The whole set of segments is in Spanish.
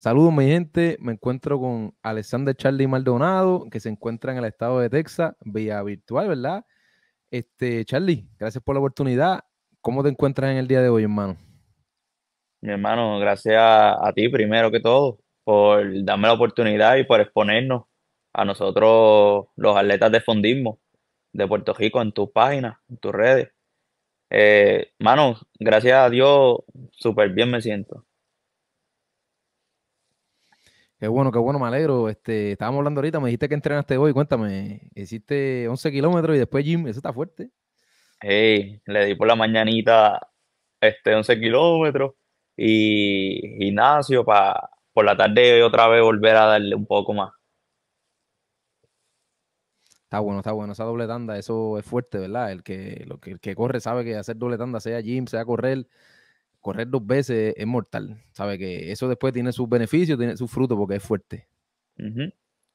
Saludos, mi gente. Me encuentro con Alexander Charlie Maldonado, que se encuentra en el estado de Texas, vía virtual, ¿verdad? Este, Charlie, gracias por la oportunidad. ¿Cómo te encuentras en el día de hoy, hermano? Mi hermano, gracias a, ti primero que todo por darme la oportunidad y por exponernos a nosotros, los atletas de fondismo de Puerto Rico, en tus páginas, en tus redes. Hermano, eh, gracias a Dios, súper bien me siento Qué bueno, qué bueno, me alegro. Este, estábamos hablando ahorita, me dijiste que entrenaste hoy, cuéntame, hiciste 11 kilómetros y después gym, eso está fuerte. Hey, le di por la mañanita este, 11 kilómetros y gimnasio para por la tarde otra vez volver a darle un poco más. Está bueno, está bueno. Esa doble tanda, eso es fuerte, ¿verdad? El que, lo el que corre sabe que hacer doble tanda, sea gym, sea correr, correr dos veces es mortal. Sabe que eso después tiene sus beneficios, tiene sus frutos porque es fuerte.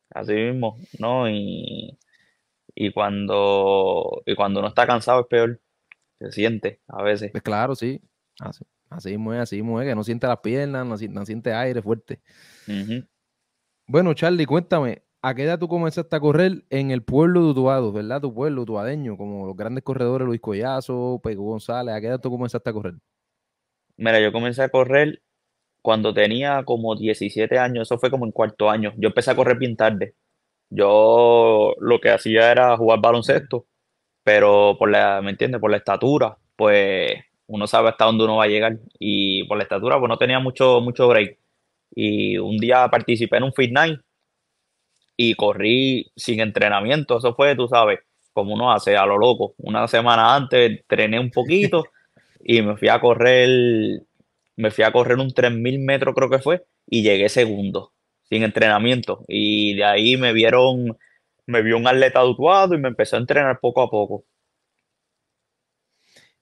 Así mismo, ¿no? Y, y, cuando, y cuando uno está cansado es peor. Se siente a veces. Pues claro, sí. Así, así mismo es, así mismo es, que no siente las piernas, no, siente aire fuerte. Bueno, Charlie, cuéntame, ¿a qué edad tú comenzaste a correr en el pueblo de Utuado, verdad? Tu pueblo, utuadeño, como los grandes corredores Luis Collazo, Pego González, ¿a qué edad tú comenzaste a correr? Mira, yo comencé a correr cuando tenía como 17 años, eso fue como en cuarto año. Yo empecé a correr bien tarde. Yo lo que hacía era jugar baloncesto, pero por la, ¿me entiendes? Por la estatura, pues uno sabe hasta dónde uno va a llegar y por la estatura pues no tenía mucho mucho break. Y un día participé en un fit night y corrí sin entrenamiento, eso fue, tú sabes, como uno hace a lo loco. Una semana antes entrené un poquito y me fui a correr, me fui a correr un 3000 metros creo que fue y llegué segundo, sin entrenamiento. Y de ahí me vieron, me vio un atleta dutuado y me empezó a entrenar poco a poco.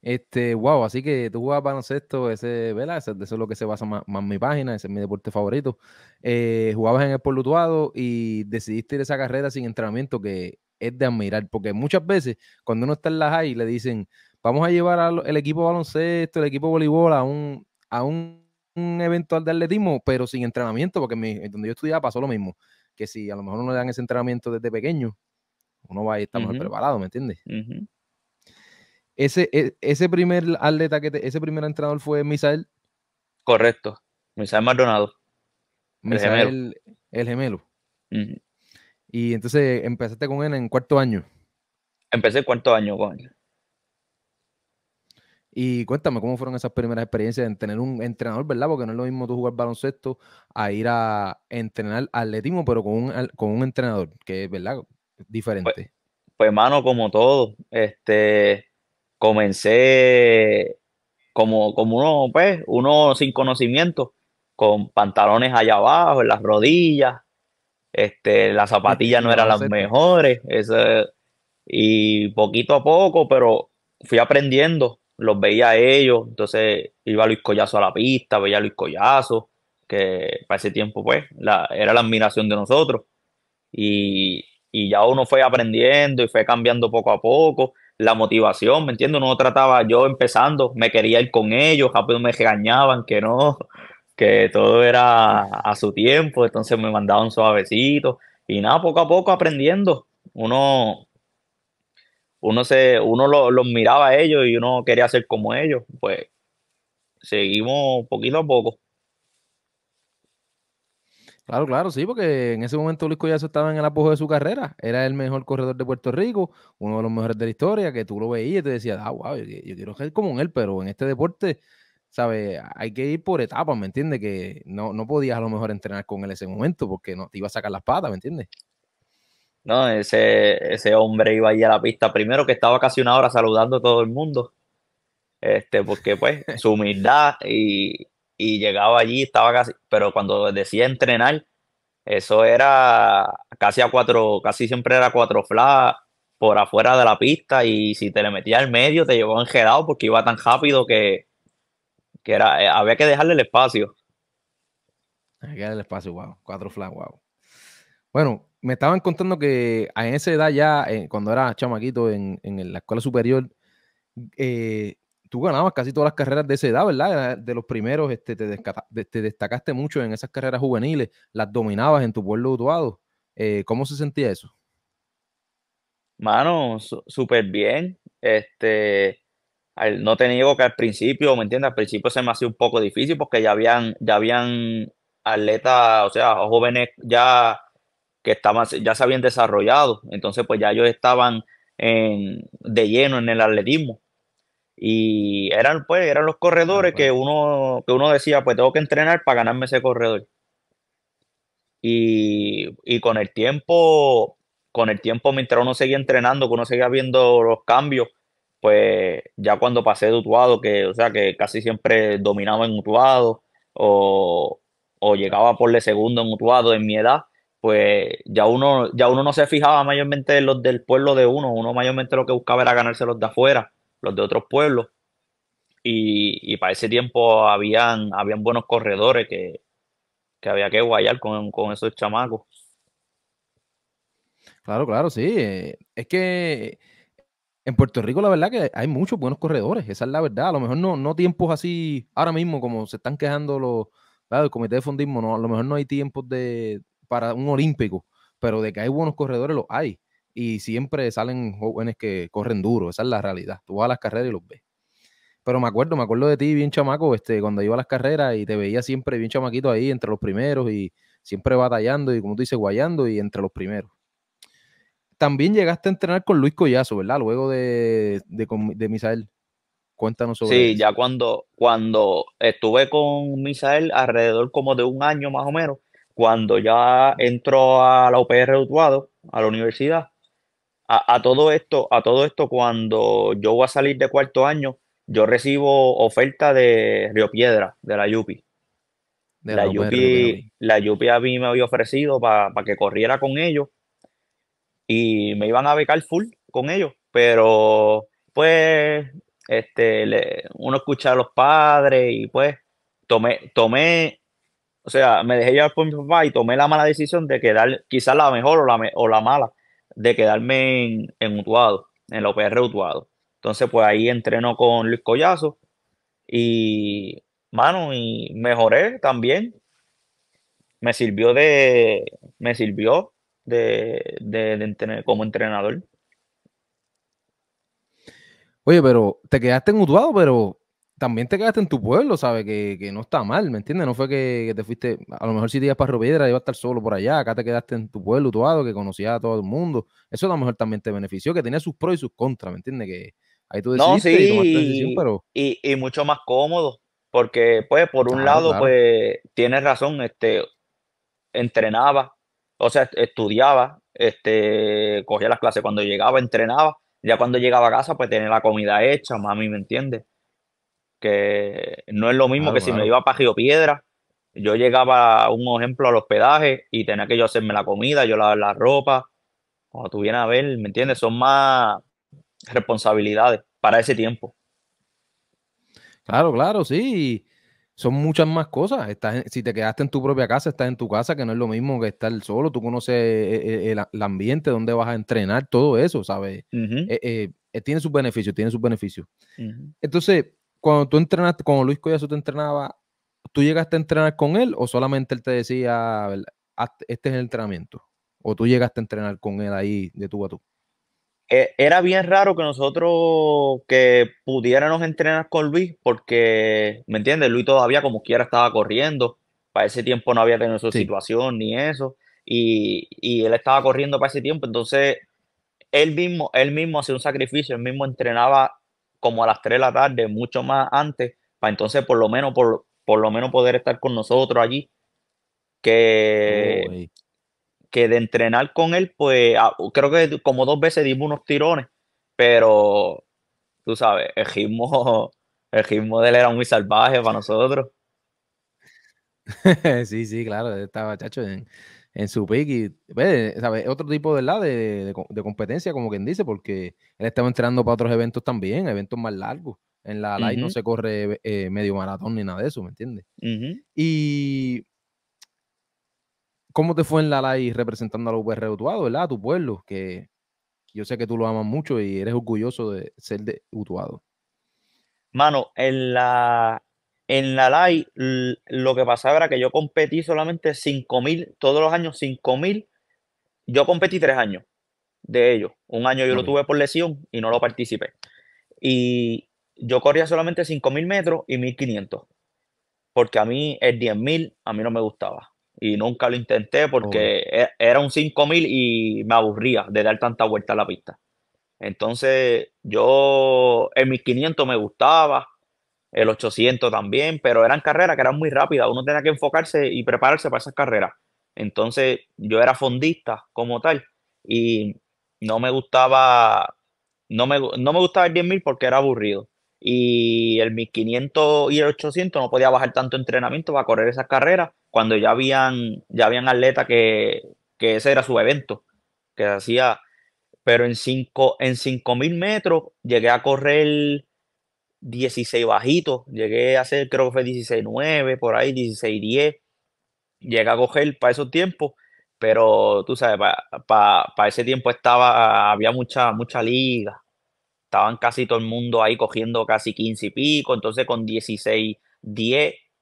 Este, wow, así que tú jugabas baloncesto, ese, ¿verdad? Eso, eso es lo que se basa más, más mi página, ese es mi deporte favorito. Eh, jugabas en el polutuado y decidiste ir a esa carrera sin entrenamiento, que es de admirar, porque muchas veces cuando uno está en la high le dicen, vamos a llevar al equipo baloncesto, el equipo voleibol a un, a un, eventual de atletismo, pero sin entrenamiento, porque donde yo estudiaba pasó lo mismo, que si a lo mejor no le dan ese entrenamiento desde pequeño, uno va a estar preparado, ¿me entiendes? ese, e, ese primer atleta, que ese primer entrenador fue Misael. Correcto, Misael Maldonado. Misael, el gemelo. Y entonces empezaste con él en cuarto año. Empecé cuarto año con él. Y cuéntame cómo fueron esas primeras experiencias en tener un entrenador, ¿verdad? Porque no es lo mismo tú jugar baloncesto a ir a entrenar atletismo, pero con un, entrenador, que es, ¿verdad? Pues, Diferente. Pues, mano, como todo, este, comencé como, como uno, pues, uno sin conocimiento, con pantalones allá abajo, en las rodillas, este, las zapatillas no eran las mejores, y poquito a poco, pero fui aprendiendo los veía a ellos, entonces iba Luis Collazo a la pista, veía Luis Collazo, que para ese tiempo pues la, era la admiración de nosotros. Y, ya uno fue aprendiendo y fue cambiando poco a poco la motivación, ¿me entiendes? no trataba, yo empezando, me quería ir con ellos, rápido me regañaban que no, que todo era a su tiempo, entonces me mandaban suavecito, y nada, poco a poco aprendiendo. Uno uno se, uno los miraba a ellos y uno quería ser como ellos, pues seguimos poquito a poco. Claro, claro, sí, porque en ese momento Luis Collazo estaba en el apogeo de su carrera. Era el mejor corredor de Puerto Rico, uno de los mejores de la historia, que tú lo veías y te decías, ah, wow, yo, quiero ser como él, pero en este deporte, ¿sabes? Hay que ir por etapas, ¿me entiendes? Que no, no podías a lo mejor entrenar con él en ese momento porque no te iba a sacar las patas, ¿me entiendes? ¿no? Ese, ese hombre iba ahí a la pista primero que estaba casi una hora saludando a todo el mundo, este, porque pues su humildad y, llegaba allí, estaba casi, pero cuando decía entrenar, eso era casi a cuatro, casi siempre era cuatro flas por afuera de la pista y si te le metía al medio te llevaba enjedado porque iba tan rápido que, era, eh, había que dejarle el espacio. Hay que el espacio, wow, cuatro flas wow. Bueno, me estaban contando que a esa edad ya, eh, cuando era chamaquito en, la escuela superior, eh, tú ganabas casi todas las carreras de esa edad, ¿verdad? De los primeros, este, te, destacaste mucho en esas carreras juveniles, las dominabas en tu pueblo Utuado. Eh, ¿Cómo se sentía eso? Mano, súper bien. Este, no te niego que al principio, ¿me entiendes? Al principio se me hacía un poco difícil porque ya habían, ya habían atletas, o sea, jóvenes ya que ya se habían desarrollado, entonces pues ya ellos estaban de lleno en el atletismo. Y eran pues, eran los corredores ah, que uno, que uno decía, pues tengo que entrenar para ganarme ese corredor. Y, y, con el tiempo, con el tiempo, mientras uno seguía entrenando, que uno seguía viendo los cambios, pues ya cuando pasé de Utuado, que, o sea, que casi siempre dominaba en Utuado, o, o llegaba por el segundo en Utuado en mi edad, pues ya uno, ya uno no se fijaba mayormente en los del pueblo de uno, uno mayormente lo que buscaba era ganarse los de afuera, los de otros pueblos. Y, para ese tiempo habían, habían buenos corredores que, había que guayar con, esos chamacos. Claro, claro, sí. Eh, es que en Puerto Rico la verdad que hay muchos buenos corredores, esa es la verdad. A lo mejor no, no tiempos así ahora mismo como se están quejando los, claro, el comité de fundismo, no, a lo mejor no hay tiempos de, para un olímpico, pero de que hay buenos corredores los hay. Y siempre salen jóvenes que corren duro, esa es la realidad. Tú vas a las carreras y los ves. Pero me acuerdo, me acuerdo de ti bien chamaco, este, cuando iba a las carreras y te veía siempre bien chamaquito ahí entre los primeros y siempre batallando y como tú dices, guayando y entre los primeros también llegaste a entrenar con Luis Collazo, ¿verdad? Luego de, de, Misael. Cuéntanos sobre Sí, ya cuando, cuando estuve con Misael alrededor como de un año más o menos, cuando ya entró a la UPR Utuado, a la universidad, a, todo esto, a todo esto, cuando yo voy a salir de cuarto año, yo recibo oferta de Río Piedra, de la Yupi. De la, Yupi, la Yupi a mí me había ofrecido para que corriera con ellos y me iban a becar full con ellos, pero pues este, uno escucha a los padres y pues tomé, tomé o sea, me dejé llevar por mi papá y tomé la mala decisión de quedar, quizás la mejor o la, o la mala, de quedarme en, en Utuado, en la OPR Utuado. Entonces, pues ahí entreno con Luis Collazo y, mano, y mejoré también. Me sirvió de, me sirvió de, de, como entrenador. Oye, pero te quedaste en Utuado, pero también te quedaste en tu pueblo, ¿sabes? Que, no está mal, ¿me entiendes? No fue que, te fuiste, a lo mejor si te ibas para Roviedra iba a estar solo por allá, acá te quedaste en tu pueblo, tu lado, que conocías a todo el mundo. Eso a lo mejor también te benefició, que tenía sus pros y sus contras, ¿me entiendes? Que ahí tú decidiste no, sí, y decisión, pero... Y, mucho más cómodo, porque pues por un lado, pues tienes razón, este, entrenaba, o sea, estudiaba, este, cogía las clases cuando llegaba, entrenaba, ya cuando llegaba a casa pues tenía la comida hecha, mami, ¿me entiendes? que no es lo mismo que si me iba para Río Piedra, yo llegaba, un ejemplo, al hospedaje y tenía que yo hacerme la comida, yo lavar la ropa, cuando tú vienes a ver, ¿me entiendes? Son más responsabilidades para ese tiempo. Claro, claro, sí. Son muchas más cosas. si te quedaste en tu propia casa, estás en tu casa, que no es lo mismo que estar solo. Tú conoces eh, eh, el, ambiente, donde vas a entrenar, todo eso, ¿sabes? Eh, tiene sus beneficios, tiene sus beneficios. Entonces, cuando tú entrenaste, cuando Luis Collazo te entrenaba, ¿tú llegaste a entrenar con él o solamente él te decía, este es el entrenamiento? ¿O tú llegaste a entrenar con él ahí de tú a tú? E, era bien raro que nosotros que pudiéramos entrenar con Luis porque, ¿me entiendes? Luis todavía como quiera estaba corriendo. Para ese tiempo no había tenido su situación ni eso. Y, y él estaba corriendo para ese tiempo. Entonces, él mismo, él mismo hacía un sacrificio, él mismo entrenaba como a las 3 de la tarde, mucho más antes, para entonces por lo menos, por, por lo menos poder estar con nosotros allí. Que, que de entrenar con él, pues ah, creo que como dos veces dimos unos tirones, pero tú sabes, el ritmo, el de él era muy salvaje para nosotros. sí, sí, claro, estaba chacho en su pick y ¿sabes? otro tipo de, de, de, competencia, como quien dice, porque él estaba entrenando para otros eventos también, eventos más largos. En la LAI no se corre eh, medio maratón ni nada de eso, ¿me entiendes? Y ¿cómo te fue en la live representando a los UPR Utuado, verdad? A tu pueblo, que yo sé que tú lo amas mucho y eres orgulloso de ser de Utuado. Mano, en la, en la LAI lo que pasaba era que yo competí solamente 5.000, todos los años 5.000. Yo competí tres años de ellos. Un año yo lo tuve por lesión y no lo participé. Y yo corría solamente 5.000 metros y 1.500. Porque a mí el 10.000 a mí no me gustaba. Y nunca lo intenté porque e, era un 5.000 y me aburría de dar tanta vuelta a la pista. Entonces yo mi 1.500 me gustaba el 800 también, pero eran carreras que eran muy rápidas, uno tenía que enfocarse y prepararse para esas carreras. Entonces yo era fondista como tal y no me gustaba, no me, no me gustaba el 10.000 porque era aburrido. Y el 1500 y el 800 no podía bajar tanto entrenamiento para correr esas carreras cuando ya habían, ya habían atletas que, ese era su evento, que hacía, pero en cinco en 5000 metros llegué a correr 16 bajitos, llegué a hacer, creo que fue 16-9, por ahí 16-10, llegué a coger para esos tiempos, pero tú sabes, para ese tiempo estaba, había mucha, mucha liga, estaban casi todo el mundo ahí cogiendo casi 15 y pico, entonces con 16-10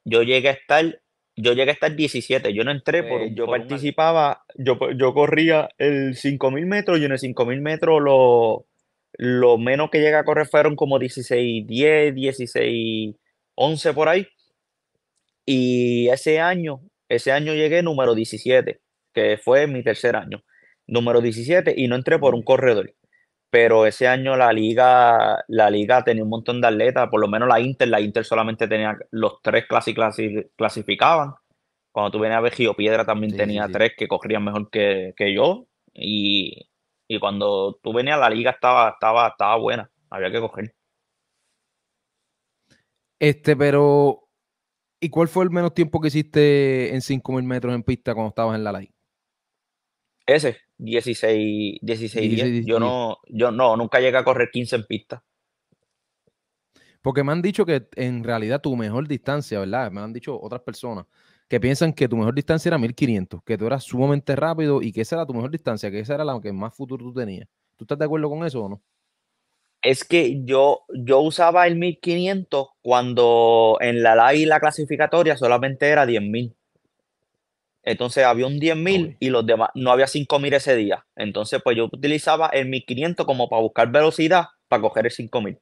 yo llegué a estar yo llegué a estar 17, yo no entré, porque pues, yo participaba, yo, yo corría el 5000 metros y en el 5000 metros lo, lo menos que llega a correr fueron como 16, 10, 16, 11 por ahí. Y ese año, ese año llegué número 17, que fue mi tercer año, número 17, y no entré por un corredor. Pero ese año la liga, la liga tenía un montón de atletas, por lo menos la Inter, la Inter solamente tenía los tres clasificaban. Cuando tú venías a ver Piedra también tenía tres que corrían mejor que, que yo. Y y cuando tú venías, a la liga estaba, estaba, estaba buena. Había que coger. Este, pero. ¿Y cuál fue el menos tiempo que hiciste en 5000 metros en pista cuando estabas en la live? Ese, 16, 16, Yo no, yo no, nunca llegué a correr 15 en pista. Porque me han dicho que en realidad tu mejor distancia, ¿verdad? Me han dicho otras personas que piensan que tu mejor distancia era 1500, que tú eras sumamente rápido y que esa era tu mejor distancia, que esa era la que más futuro tú tenías. ¿Tú estás de acuerdo con eso o no? Es que yo, yo usaba el 1500 cuando en la LAI la clasificatoria solamente era 10.000. Entonces había un 10.000 y los demás, no había 5.000 ese día. Entonces pues yo utilizaba el 1500 como para buscar velocidad para coger el 5.000.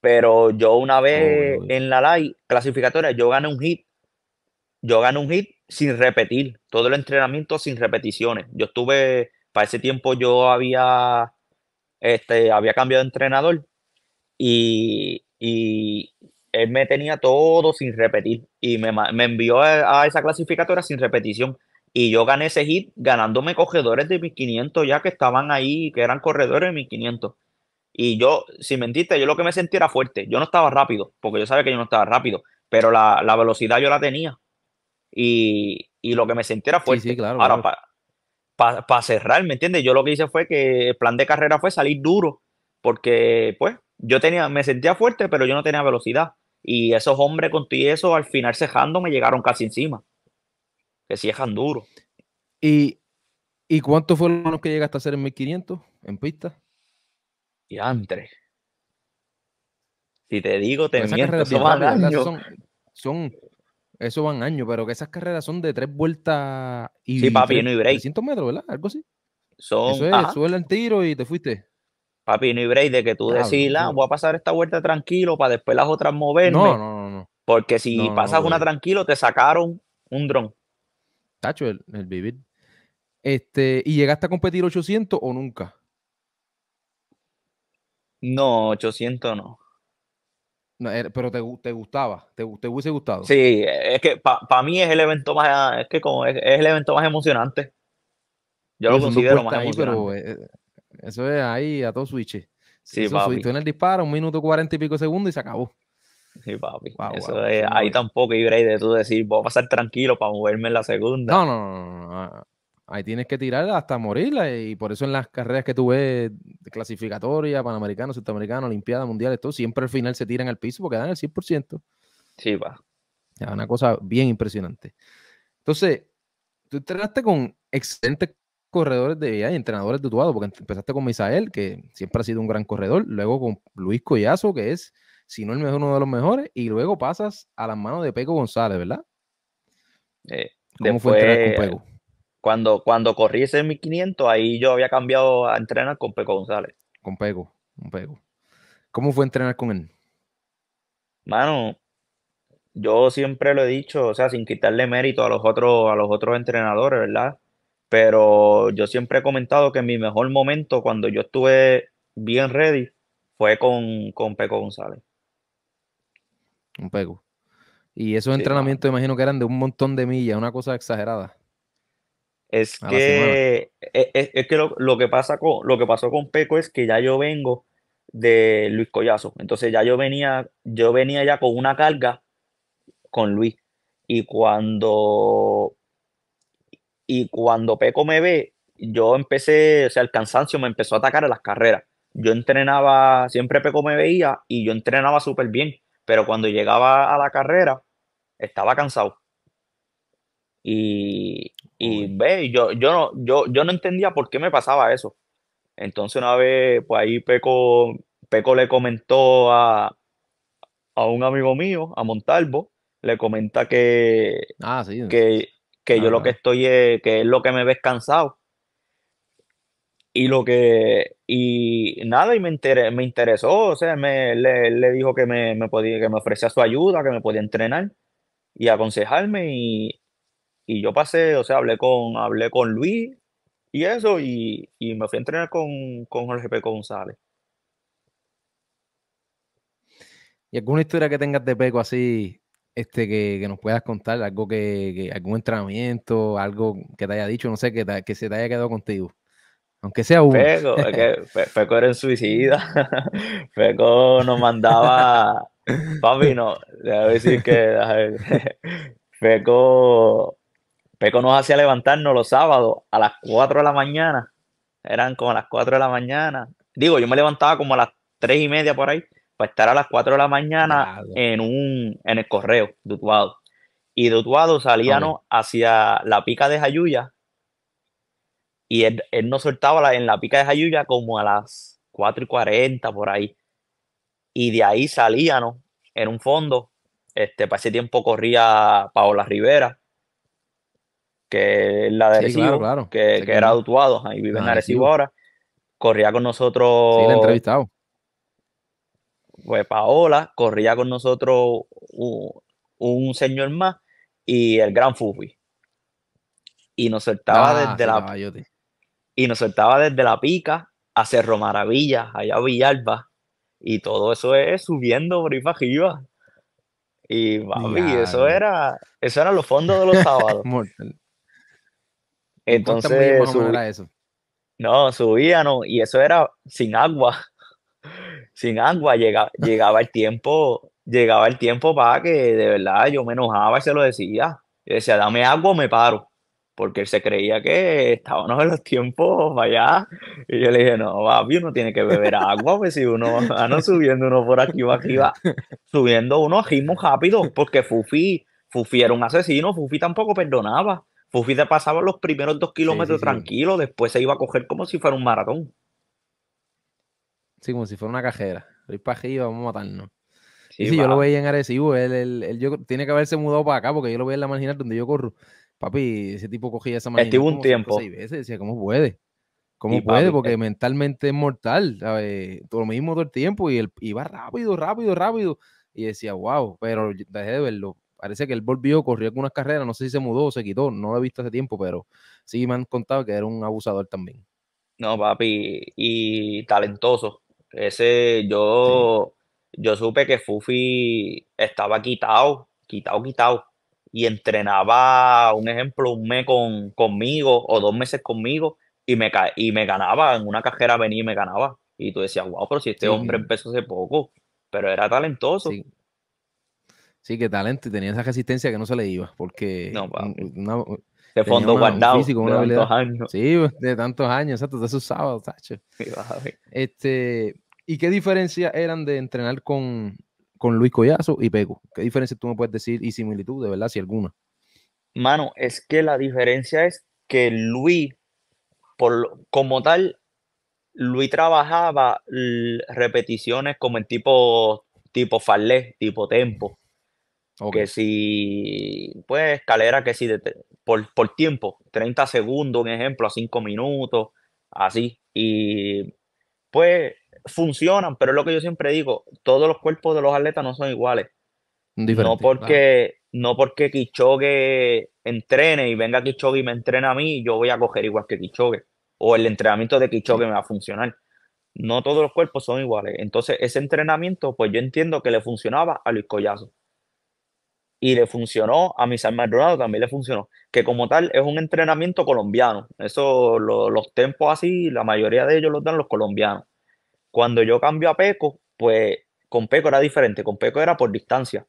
Pero yo una vez en la LAI clasificatoria yo gané un hit yo gané un hit sin repetir, todo el entrenamiento sin repeticiones. Yo estuve, para ese tiempo yo había, este, había cambiado de entrenador y, él me tenía todo sin repetir y me, envió a, esa clasificatoria sin repetición. Y yo gané ese hit ganándome cogedores de 1500 ya que estaban ahí, que eran corredores de 1500. Y yo, si mentiste, yo lo que me sentía era fuerte. Yo no estaba rápido, porque yo sabía que yo no estaba rápido, pero la velocidad yo la tenía y, lo que me sentía era fuerte. Ahora, para cerrar, ¿me entiendes? Yo lo que hice fue que el plan de carrera fue salir duro, porque pues yo tenía, me sentía fuerte, pero yo no tenía velocidad. Y esos hombres con eso al final cejando me llegaron casi encima. Que cejan duro. ¿Y, ¿Y cuánto los que llegaste a hacer en 1500 en pista? Y antes. Si te digo, te miento. Son, son, eso van años, pero que esas carreras son de tres vueltas y. Sí, papi, 300 metros, ¿verdad? Algo así. Son. Eso tiro y te fuiste. Papi, no hay de que tú decís, voy a pasar esta vuelta tranquilo para después las otras moverme. No, no, no. no Porque si pasas una tranquilo, te sacaron un dron. Tacho, el, el, vivir. Este, ¿Y llegaste a competir 800 o nunca? No, 800 no. No, pero te, te gustaba, te, te, hubiese gustado. Sí, es que para mí es el evento más, es que como es, el evento más emocionante. Yo lo considero más emocionante. Eh, eh, eso es ahí a todo switch. Sí, eso papi. en el disparo, un minuto cuarenta y pico segundos y se acabó. Sí, papi. eso es, ahí tampoco hay de tú decir, voy a pasar tranquilo para moverme en la segunda. no. no, no. Ahí tienes que tirar hasta morirla. Eh, y por eso en las carreras que tú ves, clasificatoria, panamericano, sudamericano, olimpiada, mundiales, todo, siempre al final se tiran al piso porque dan el 100%. Sí, va. Es una cosa bien impresionante. Entonces, tú entrenaste con excelentes corredores de y entrenadores de tu lado, porque empezaste con Misael, que siempre ha sido un gran corredor, luego con Luis Collazo, que es, si no el mejor, uno de los mejores, y luego pasas a las manos de Peco González, ¿verdad? Eh, ¿Cómo fue entrenar con Peco? Cuando, cuando corrí ese 1500, ahí yo había cambiado a entrenar con Peco González. Con Peco, con Peco. ¿Cómo fue entrenar con él? Mano, yo siempre lo he dicho, o sea, sin quitarle mérito a los otros, a los otros entrenadores, ¿verdad? Pero yo siempre he comentado que mi mejor momento cuando yo estuve bien ready fue con, con Peco González. Un pego Y esos entrenamientos, imagino que eran de un montón de millas, una cosa exagerada. Es que, e, e, es, que lo, que pasa con, lo que pasó con Peco es que ya yo vengo de Luis Collazo. Entonces ya yo venía, yo venía ya con una carga con Luis. Y cuando, y cuando Peco me ve, yo empecé, o sea, el cansancio me empezó a atacar a las carreras. Yo entrenaba, siempre Peco me veía y yo entrenaba súper bien, pero cuando llegaba a la carrera, estaba cansado. Y, y ve, yo, yo, no, yo, yo no entendía por qué me pasaba eso. Entonces una vez, pues ahí Peco, Peco le comentó a, a un amigo mío, a Montalvo, le comenta que, ah, que, que yo lo que estoy es, que es lo que me ves cansado. Y lo que, y nada, y me, me interesó, o sea, me, le, le dijo que me, me, podía, que me ofrecía su ayuda, que me podía entrenar y aconsejarme y, y yo pasé, o sea, hablé con, hablé con Luis y eso, y, me fui a entrenar con, con Jorge Peco González. ¿Y alguna historia que tengas de Peco así, este, que, nos puedas contar? Algo que, algún entrenamiento, algo que te haya dicho, no sé, que, se te haya quedado contigo. Aunque sea un Peco, es que Peco era en suicida. Peco nos mandaba. Papi, no, le a decir que. Peco Peco nos hacía levantarnos los sábados a las 4 de la mañana. Eran como a las 4 de la mañana. Digo, yo me levantaba como a las 3 y media por ahí para estar a las 4 de la mañana en un en el correo de Utuado. Y de Utuado salíamos hacia la pica de Jayuya y él, nos soltaba en la pica de Jayuya como a las 4 y 40 por ahí. Y de ahí salíamos en un fondo. Este, para ese tiempo corría Paola Rivera que es la de Arecibo, que, era autuado, ahí vive en ah, Arecibo, ahora, corría con nosotros. Sí, le entrevistado. Pues Paola, corría con nosotros un, señor más y el gran Fufi. Y nos soltaba ah, desde la. Y nos desde la pica a Cerro Maravilla, allá a Villalba. Y todo eso es subiendo por ahí Y eso era, eso eran los fondos de los sábados. Entonces, eso. no, subía, no, y eso era sin agua, sin agua, llegaba, llegaba el tiempo, llegaba el tiempo para que de verdad yo me enojaba y se lo decía, yo decía, dame agua me paro, porque él se creía que estábamos en los tiempos allá, y yo le dije, no, papi, uno tiene que beber agua, pues si uno va no subiendo uno por aquí va aquí subiendo uno a ritmo rápido, porque Fufi, Fufi era un asesino, Fufi tampoco perdonaba, te pasaba los primeros dos kilómetros tranquilos, después se iba a coger como si fuera un maratón. Sí, como si fuera una cajera. Voy para vamos a matarnos. y si yo lo veía en Arecibo, él, tiene que haberse mudado para acá porque yo lo veía en la marginal donde yo corro. Papi, ese tipo cogía esa marginal. Estuvo un tiempo. seis decía, ¿cómo puede? ¿Cómo puede? porque eh. mentalmente es mortal, ¿sabes? Todo lo mismo todo el tiempo y él iba rápido, rápido, rápido. Y decía, wow, pero dejé de verlo parece que él volvió, corrió algunas carreras, no sé si se mudó o se quitó, no lo he visto hace tiempo, pero sí me han contado que era un abusador también. No, papi, y talentoso. Ese, yo, yo supe que Fufi estaba quitado, quitado, quitado. Y entrenaba, un ejemplo, un mes con, conmigo o dos meses conmigo y me, y me ganaba, en una cajera venía y me ganaba. Y tú decías, wow, pero si este hombre empezó hace poco, pero era talentoso. Sí, qué talento y tenía esa resistencia que no se le iba, porque no, fondo guardado de años. Sí, de tantos años, exacto, de esos sábados, tacho. este, ¿Y qué diferencia eran de entrenar con, con Luis Collazo y Peco? ¿Qué diferencia tú me puedes decir y similitud, de verdad, si alguna? Mano, es que la diferencia es que Luis, por, como tal, Luis trabajaba repeticiones como el tipo, tipo farlé, tipo tempo. Que si, pues, escalera que si por, tiempo, 30 segundos, un ejemplo, a 5 minutos, así. Y pues funcionan, pero es lo que yo siempre digo, todos los cuerpos de los atletas no son iguales. no porque, no porque Kichogue entrene y venga Kichogue y me entrena a mí, yo voy a coger igual que Kichogue. O el entrenamiento de Kichogue me va a funcionar no todos los cuerpos son iguales. Entonces, ese entrenamiento, pues yo entiendo que le funcionaba a Luis Collazo y le funcionó a San Maldonado, también le funcionó, que como tal es un entrenamiento colombiano. Eso, los tempos así, la mayoría de ellos los dan los colombianos. Cuando yo cambio a Peco, pues con Peco era diferente, con Peco era por distancia.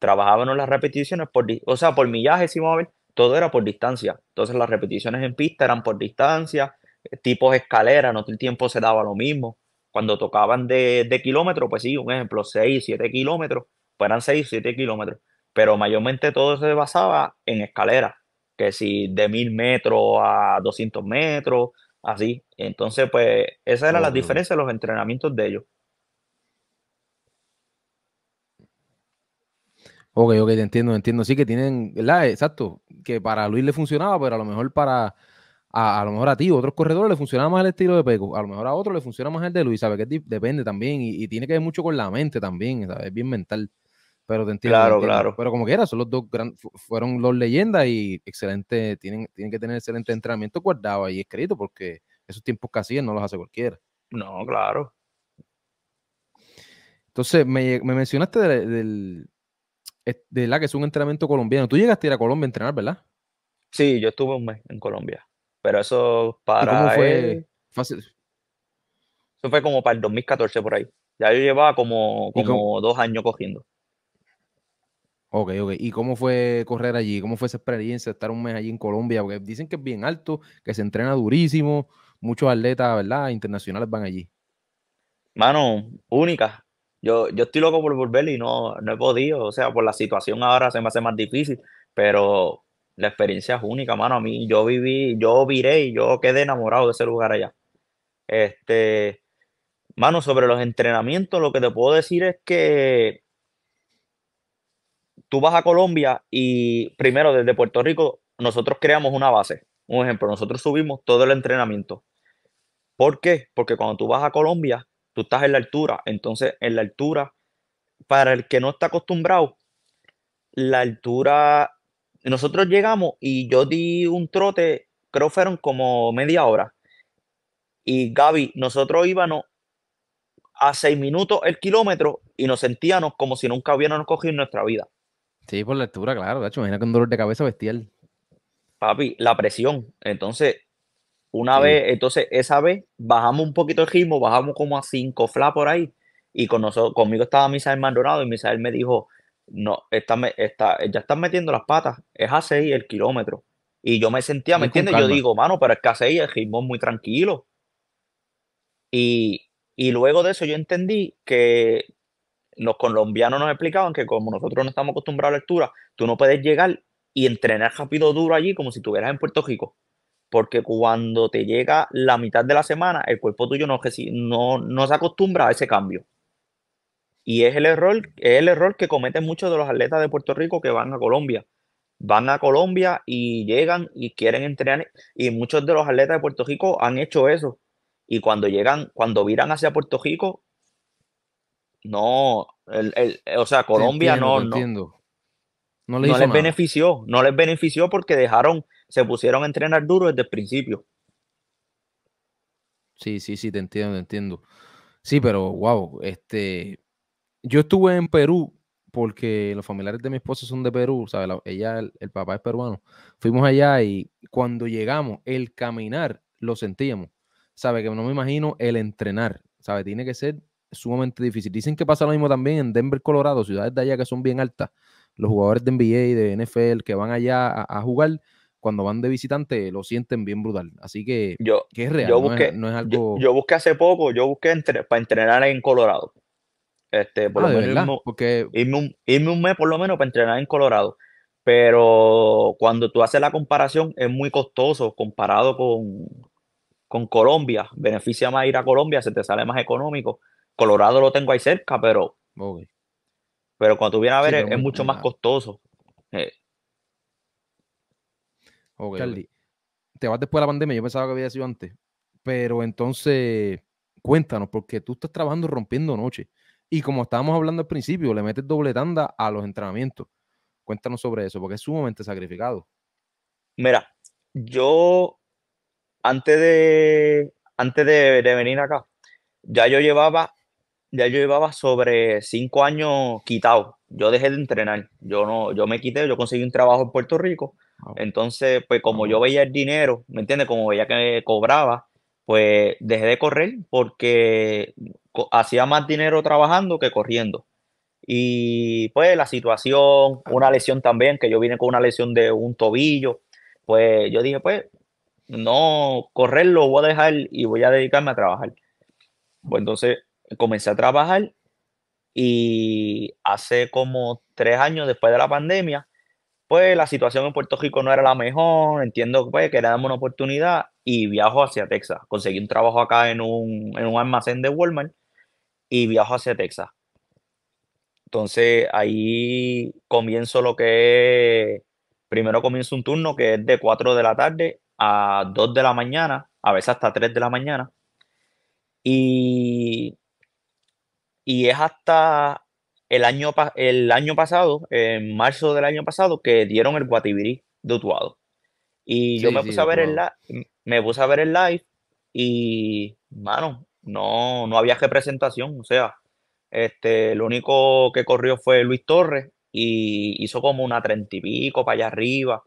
Trabajábamos las repeticiones por, o sea, por millaje, si vamos a ver, todo era por distancia. Entonces las repeticiones en pista eran por distancia, tipos escalera, no todo el tiempo se daba lo mismo. Cuando tocaban de, de kilómetro, pues sí, un ejemplo, 6, 7 kilómetros, pues eran 6, 7 kilómetros pero mayormente todo se basaba en escaleras, que si de mil metros a 200 metros, así. Entonces, pues, esa era la diferencia de los entrenamientos de ellos. Ok, ok, te entiendo, entiendo. Sí que tienen, ¿verdad? Exacto, que para Luis le funcionaba, pero a lo mejor para, a, lo mejor a ti, otros corredores le funcionaba más el estilo de Peco, a lo mejor a otros le funciona más el de Luis, ¿sabes? Que depende también y, tiene que ver mucho con la mente también, ¿sabes? Es bien mental pero te entiendo. Claro, claro. Pero como quiera, son los dos grandes fueron los leyendas y excelente, tienen, tienen que tener excelente entrenamiento guardado ahí escrito porque esos tiempos casi no los hace cualquiera. No, claro. Entonces, me, mencionaste del, de la que es un entrenamiento colombiano. Tú llegaste a ir a Colombia a entrenar, ¿verdad? Sí, yo estuve un mes en Colombia. Pero eso para. fue? Fácil. Eso fue como para el 2014 por ahí. Ya yo llevaba como, como dos años cogiendo. Ok, ok. ¿Y cómo fue correr allí? ¿Cómo fue esa experiencia de estar un mes allí en Colombia? Porque dicen que es bien alto, que se entrena durísimo, muchos atletas, ¿verdad? Internacionales van allí. Mano, única. Yo, yo estoy loco por volver y no, he podido. O sea, por la situación ahora se me hace más difícil, pero la experiencia es única, mano. A mí, yo viví, yo viré y yo quedé enamorado de ese lugar allá. Este, mano, sobre los entrenamientos, lo que te puedo decir es que tú vas a Colombia y primero desde Puerto Rico nosotros creamos una base. Un ejemplo, nosotros subimos todo el entrenamiento. ¿Por qué? Porque cuando tú vas a Colombia, tú estás en la altura. Entonces, en la altura, para el que no está acostumbrado, la altura, nosotros llegamos y yo di un trote, creo fueron como media hora. Y Gaby, nosotros íbamos a seis minutos el kilómetro y nos sentíamos como si nunca hubiéramos cogido nuestra vida. Sí, por la altura, claro. De hecho, imagina que un dolor de cabeza bestial. Papi, la presión. Entonces, una vez, entonces esa vez bajamos un poquito el ritmo, bajamos como a cinco fla por ahí. Y conmigo estaba Misael Maldonado y Misael me dijo, no, está, está, ya están metiendo las patas, es a seis el kilómetro. Y yo me sentía, ¿me entiendes? Yo digo, mano, pero es que a el ritmo es muy tranquilo. Y, y luego de eso yo entendí que los colombianos nos explicaban que como nosotros no estamos acostumbrados a la altura, tú no puedes llegar y entrenar rápido duro allí como si estuvieras en Puerto Rico. Porque cuando te llega la mitad de la semana, el cuerpo tuyo no, no, no se acostumbra a ese cambio. Y es el error, es el error que cometen muchos de los atletas de Puerto Rico que van a Colombia. Van a Colombia y llegan y quieren entrenar. Y muchos de los atletas de Puerto Rico han hecho eso. Y cuando llegan, cuando viran hacia Puerto Rico, no, eh, o sea, Colombia no, no, entiendo. no, les benefició, no les benefició porque dejaron, se pusieron a entrenar duro desde el principio. Sí, sí, sí, te entiendo, te entiendo. Sí, pero wow, este, yo estuve en Perú porque los familiares de mi esposa son de Perú, ¿sabes? ella, el, papá es peruano. Fuimos allá y cuando llegamos, el caminar lo sentíamos, sabe Que no me imagino el entrenar, sabe, Tiene que ser sumamente difícil. Dicen que pasa lo mismo también en Denver, Colorado, ciudades de allá que son bien altas. Los jugadores de NBA y de NFL que van allá a, jugar, cuando van de visitante, lo sienten bien brutal. Así que, yo, es real, yo busqué, no, es, algo... Yo, busqué hace poco, yo busqué para entrenar en Colorado. Este, por ah, lo menos irme, porque... un, mes por lo menos para entrenar en Colorado. Pero cuando tú haces la comparación, es muy costoso comparado con, con Colombia. Beneficia más ir a Colombia, se te sale más económico Colorado lo tengo ahí cerca, pero. Pero cuando tú vienes a ver, es, mucho más costoso. Eh. Charlie, te vas después de la pandemia, yo pensaba que había sido antes. Pero entonces, cuéntanos, porque tú estás trabajando rompiendo noche. Y como estábamos hablando al principio, le metes doble tanda a los entrenamientos. Cuéntanos sobre eso, porque es sumamente sacrificado. Mira, yo antes de antes de venir acá, ya yo llevaba ya yo llevaba sobre cinco años quitado. Yo dejé de entrenar. Yo no, yo me quité, yo conseguí un trabajo en Puerto Rico. Entonces, pues como yo veía el dinero, ¿me entiendes? Como veía que cobraba, pues dejé de correr porque hacía más dinero trabajando que corriendo. Y pues la situación, una lesión también, que yo vine con una lesión de un tobillo, pues yo dije, pues no, correr lo voy a dejar y voy a dedicarme a trabajar. Pues entonces comencé a trabajar y hace como tres años después de la pandemia, pues la situación en Puerto Rico no era la mejor, entiendo que pues, que era una oportunidad y viajo hacia Texas. Conseguí un trabajo acá en un, en un almacén de Walmart y viajo hacia Texas. Entonces ahí comienzo lo que es, primero comienzo un turno que es de 4 de la tarde a 2 de la mañana, a veces hasta 3 de la mañana. Y y es hasta el año, el año pasado, en marzo del año pasado, que dieron el Guatibirí de Utuado. Y yo me, puse a ver el me puse a ver el live y, mano, no, no había representación. O sea, este, lo único que corrió fue Luis Torres y hizo como una treinta y pico para allá arriba.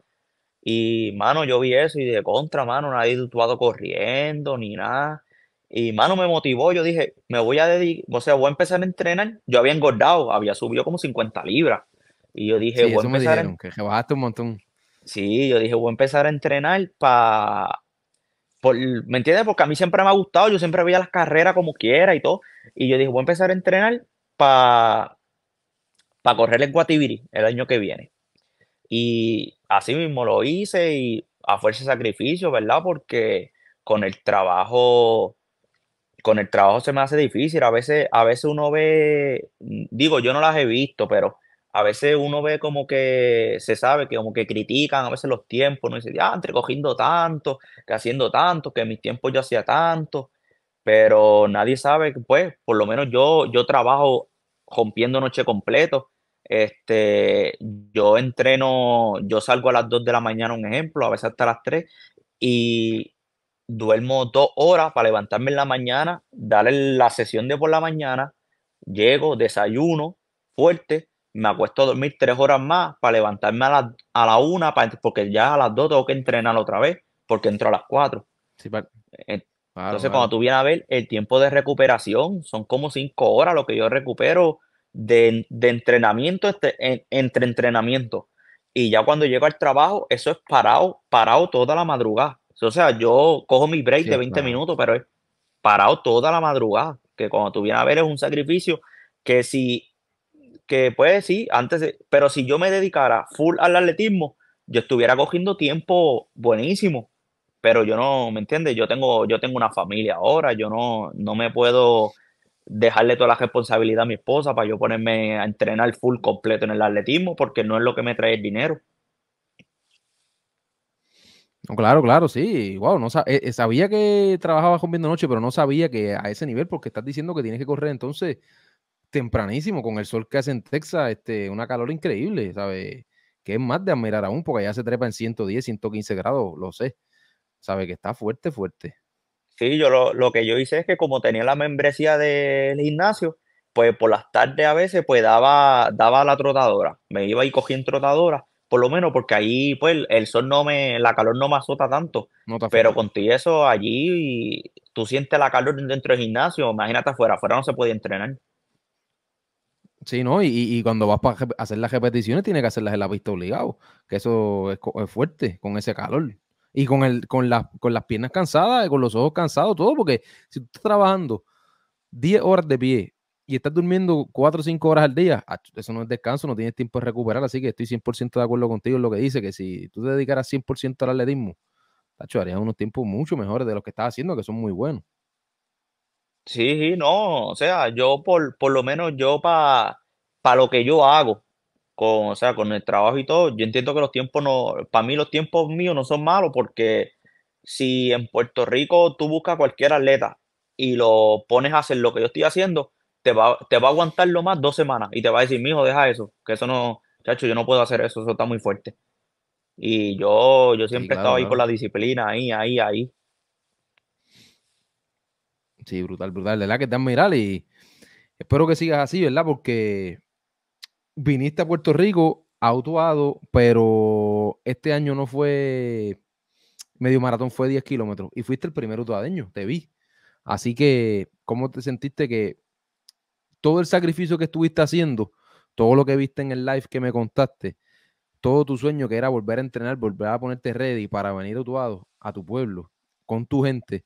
Y, mano, yo vi eso y de contra, mano, nadie de Utuado corriendo ni nada. Y mano, me motivó, yo dije, me voy a dedicar, o sea, voy a empezar a entrenar. Yo había engordado, había subido como 50 libras. Y yo dije, voy a empezar. Dijeron, que bajaste un montón. Sí, yo dije, voy a empezar a entrenar para. ¿Me entiendes? Porque a mí siempre me ha gustado, yo siempre veía las carreras como quiera y todo. Y yo dije, voy a empezar a entrenar para pa correr el Guatibiri el año que viene. Y así mismo lo hice y a fuerza de sacrificio, ¿verdad? Porque con el trabajo con el trabajo se me hace difícil. A veces, a veces uno ve, mm, digo, yo no las he visto, pero a veces uno ve como que se sabe que como que critican a veces los tiempos, no dice, ah, entre cogiendo tanto, que haciendo tanto, que en mis tiempos yo hacía tanto, pero nadie sabe que pues, por lo menos yo, yo trabajo rompiendo noche completo. Este, yo entreno, yo salgo a las 2 de la mañana, un ejemplo, a veces hasta las 3, y duermo dos horas para levantarme en la mañana, darle la sesión de por la mañana, llego, desayuno fuerte, me acuesto a dormir tres horas más para levantarme a la, una, porque ya a las dos tengo que entrenar otra vez, porque entro a las cuatro. Entonces, cuando tú vienes a ver el tiempo de recuperación, son como cinco horas lo que yo recupero de, entrenamiento este, entre entrenamiento. Y ya cuando llego al trabajo, eso es parado, parado toda la madrugada. O sea, yo cojo mi break de 20 minutos, pero he parado toda la madrugada, que cuando tú vienes a ver es un sacrificio que si, que pues sí, antes, pero si yo me dedicara full al atletismo, yo estuviera cogiendo tiempo buenísimo, pero yo no, ¿me entiendes? Yo tengo, yo tengo una familia ahora, yo no, no me puedo dejarle toda la responsabilidad a mi esposa para yo ponerme a entrenar full completo en el atletismo, porque no es lo que me trae el dinero claro, claro, sí. Wow, no eh, sabía que trabajaba con Viendo Noche, pero no sabía que a ese nivel, porque estás diciendo que tienes que correr entonces tempranísimo con el sol que hace en Texas, este, una calor increíble, ¿sabes? Que es más de admirar aún, porque allá se trepa en 110, 115 grados, lo sé. ¿Sabes? Que está fuerte, fuerte. Sí, yo lo, que yo hice es que como tenía la membresía del gimnasio, pues por las tardes a veces pues daba, daba la trotadora. Me iba y cogía en trotadora por lo menos porque ahí pues el sol no me, la calor no me azota tanto. No pero con ti eso allí tú sientes la calor dentro del gimnasio, imagínate afuera, afuera no se puede entrenar. Sí, ¿no? Y, cuando vas para hacer las repeticiones, tienes que hacerlas en la pista obligado, que eso es, es fuerte con ese calor. Y con, el, con, con las piernas cansadas, con los ojos cansados, todo, porque si tú estás trabajando 10 horas de pie, y estás durmiendo 4 o 5 horas al día, ah, eso no es descanso, no tienes tiempo de recuperar, así que estoy 100% de acuerdo contigo en lo que dice, que si tú te dedicaras 100% al atletismo, harías unos tiempos mucho mejores de los que estás haciendo, que son muy buenos. Sí, sí, no, o sea, yo por, por lo menos yo para lo que yo hago, con, o sea, con el trabajo y todo, yo entiendo que los tiempos no, para mí los tiempos míos no son malos porque si en Puerto Rico tú buscas cualquier atleta y lo pones a hacer lo que yo estoy haciendo, te va, a aguantar lo más dos semanas y te va a decir, mijo, deja eso, que eso no, chacho, yo no puedo hacer eso, eso está muy fuerte. Y yo, yo siempre he estado ahí por la disciplina, ahí, ahí, ahí. Sí, brutal, brutal. De verdad que te admiral y espero que sigas así, ¿verdad? Porque viniste a Puerto Rico autoado, pero este año no fue medio maratón, fue 10 kilómetros y fuiste el primero autoadeño, te vi. Así que, ¿cómo te sentiste que todo el sacrificio que estuviste haciendo, todo lo que viste en el live que me contaste, todo tu sueño que era volver a entrenar, volver a ponerte ready para venir a tu, a tu pueblo, con tu gente,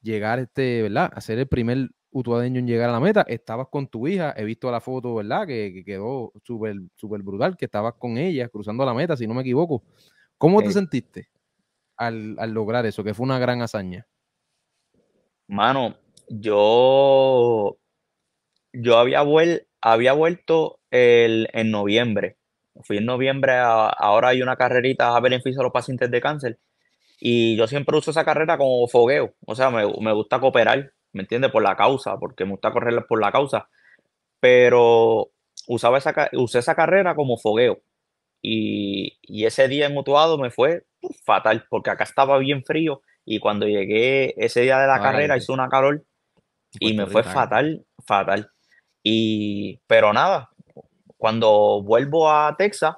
llegar este, ¿verdad? A ser el primer utuadeño en llegar a la meta. Estabas con tu hija, he visto la foto, ¿verdad? Que, quedó súper brutal, que estabas con ella cruzando la meta, si no me equivoco. ¿Cómo te sentiste al, al lograr eso? Que fue una gran hazaña. Mano, yo yo había, había vuelto en noviembre. Fui en noviembre, ahora hay una carrerita a beneficio de los pacientes de cáncer. Y yo siempre uso esa carrera como fogueo. O sea, me, me gusta cooperar, ¿me entiendes? Por la causa, porque me gusta correr por la causa. Pero usaba esa, usé esa carrera como fogueo. Y, ese día en Mutuado me fue pues, fatal, porque acá estaba bien frío. Y cuando llegué ese día de la carrera hizo una calor y me fue fatal, fatal. Y, pero nada, cuando vuelvo a Texas,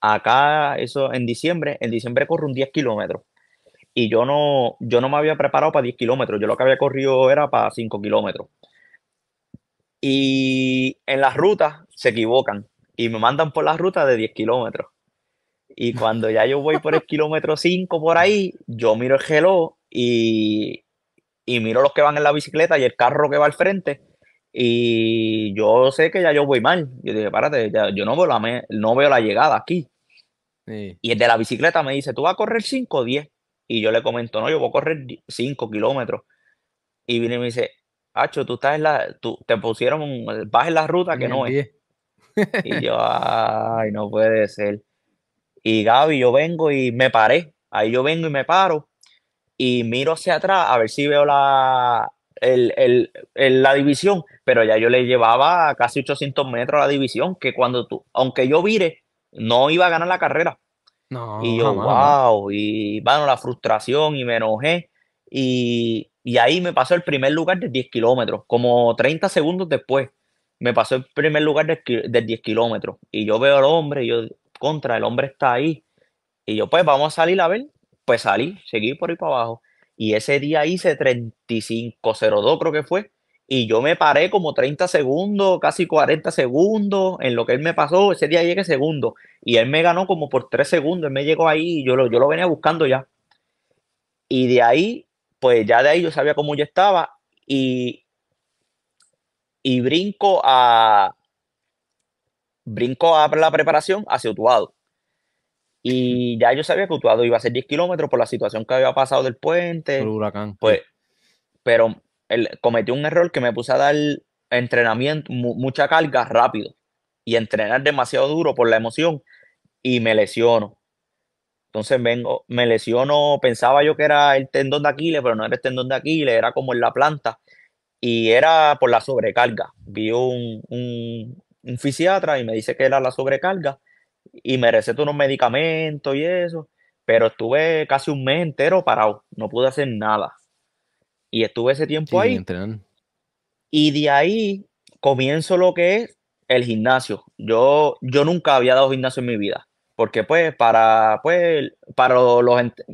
acá, eso en diciembre, en diciembre corro un 10 kilómetros. Y yo no, yo no me había preparado para 10 kilómetros, yo lo que había corrido era para 5 kilómetros. Y en las rutas se equivocan y me mandan por las rutas de 10 kilómetros. Y cuando ya yo voy por el kilómetro 5 por ahí, yo miro el gelo y, y miro los que van en la bicicleta y el carro que va al frente y yo sé que ya yo voy mal. Yo dije, párate, yo no veo, la me, no veo la llegada aquí. Y el de la bicicleta me dice, ¿tú vas a correr 5 o 10? Y yo le comento, no, yo voy a correr 5 kilómetros. Y viene y me dice, Hacho, tú estás en la, te pusieron, vas en la ruta que no es. y yo, ay, no puede ser. Y Gaby, yo vengo y me paré. Ahí yo vengo y me paro. Y miro hacia atrás a ver si veo la, el, la división, pero ya yo le llevaba casi 800 metros a la división, que cuando tú, aunque yo vire, no iba a ganar la carrera. y yo, wow, y bueno, la frustración y me enojé. Y, ahí me pasó el primer lugar de 10 kilómetros, como 30 segundos después, me pasó el primer lugar de, 10 kilómetros. Y yo veo al hombre, y yo, contra, el hombre está ahí. Y yo, pues vamos a salir a ver. Pues salí, seguí por ahí para abajo. Y ese día hice 35.02 creo que fue. Y yo me paré como 30 segundos, casi 40 segundos en lo que él me pasó. Ese día llegué segundo. Y él me ganó como por 3 segundos. Él me llegó ahí y yo lo, yo lo venía buscando ya. Y de ahí, pues ya de ahí yo sabía cómo yo estaba. Y, y brinco a brinco a la preparación hacia Utuado. Y ya yo sabía que Utuado iba a ser 10 kilómetros por la situación que había pasado del puente. Por huracán. Pues, pero él cometió un error que me puse a dar entrenamiento, mucha carga rápido y entrenar demasiado duro por la emoción y me lesiono. Entonces vengo, me lesiono, pensaba yo que era el tendón de Aquiles, pero no era el tendón de Aquiles, era como en la planta y era por la sobrecarga. Vi un, un fisiatra y me dice que era la sobrecarga y me receto unos medicamentos y eso, pero estuve casi un mes entero parado, no pude hacer nada. Y estuve ese tiempo ahí. Y de ahí comienzo lo que es el gimnasio. Yo, yo nunca había dado gimnasio en mi vida, porque pues para, pues, para los,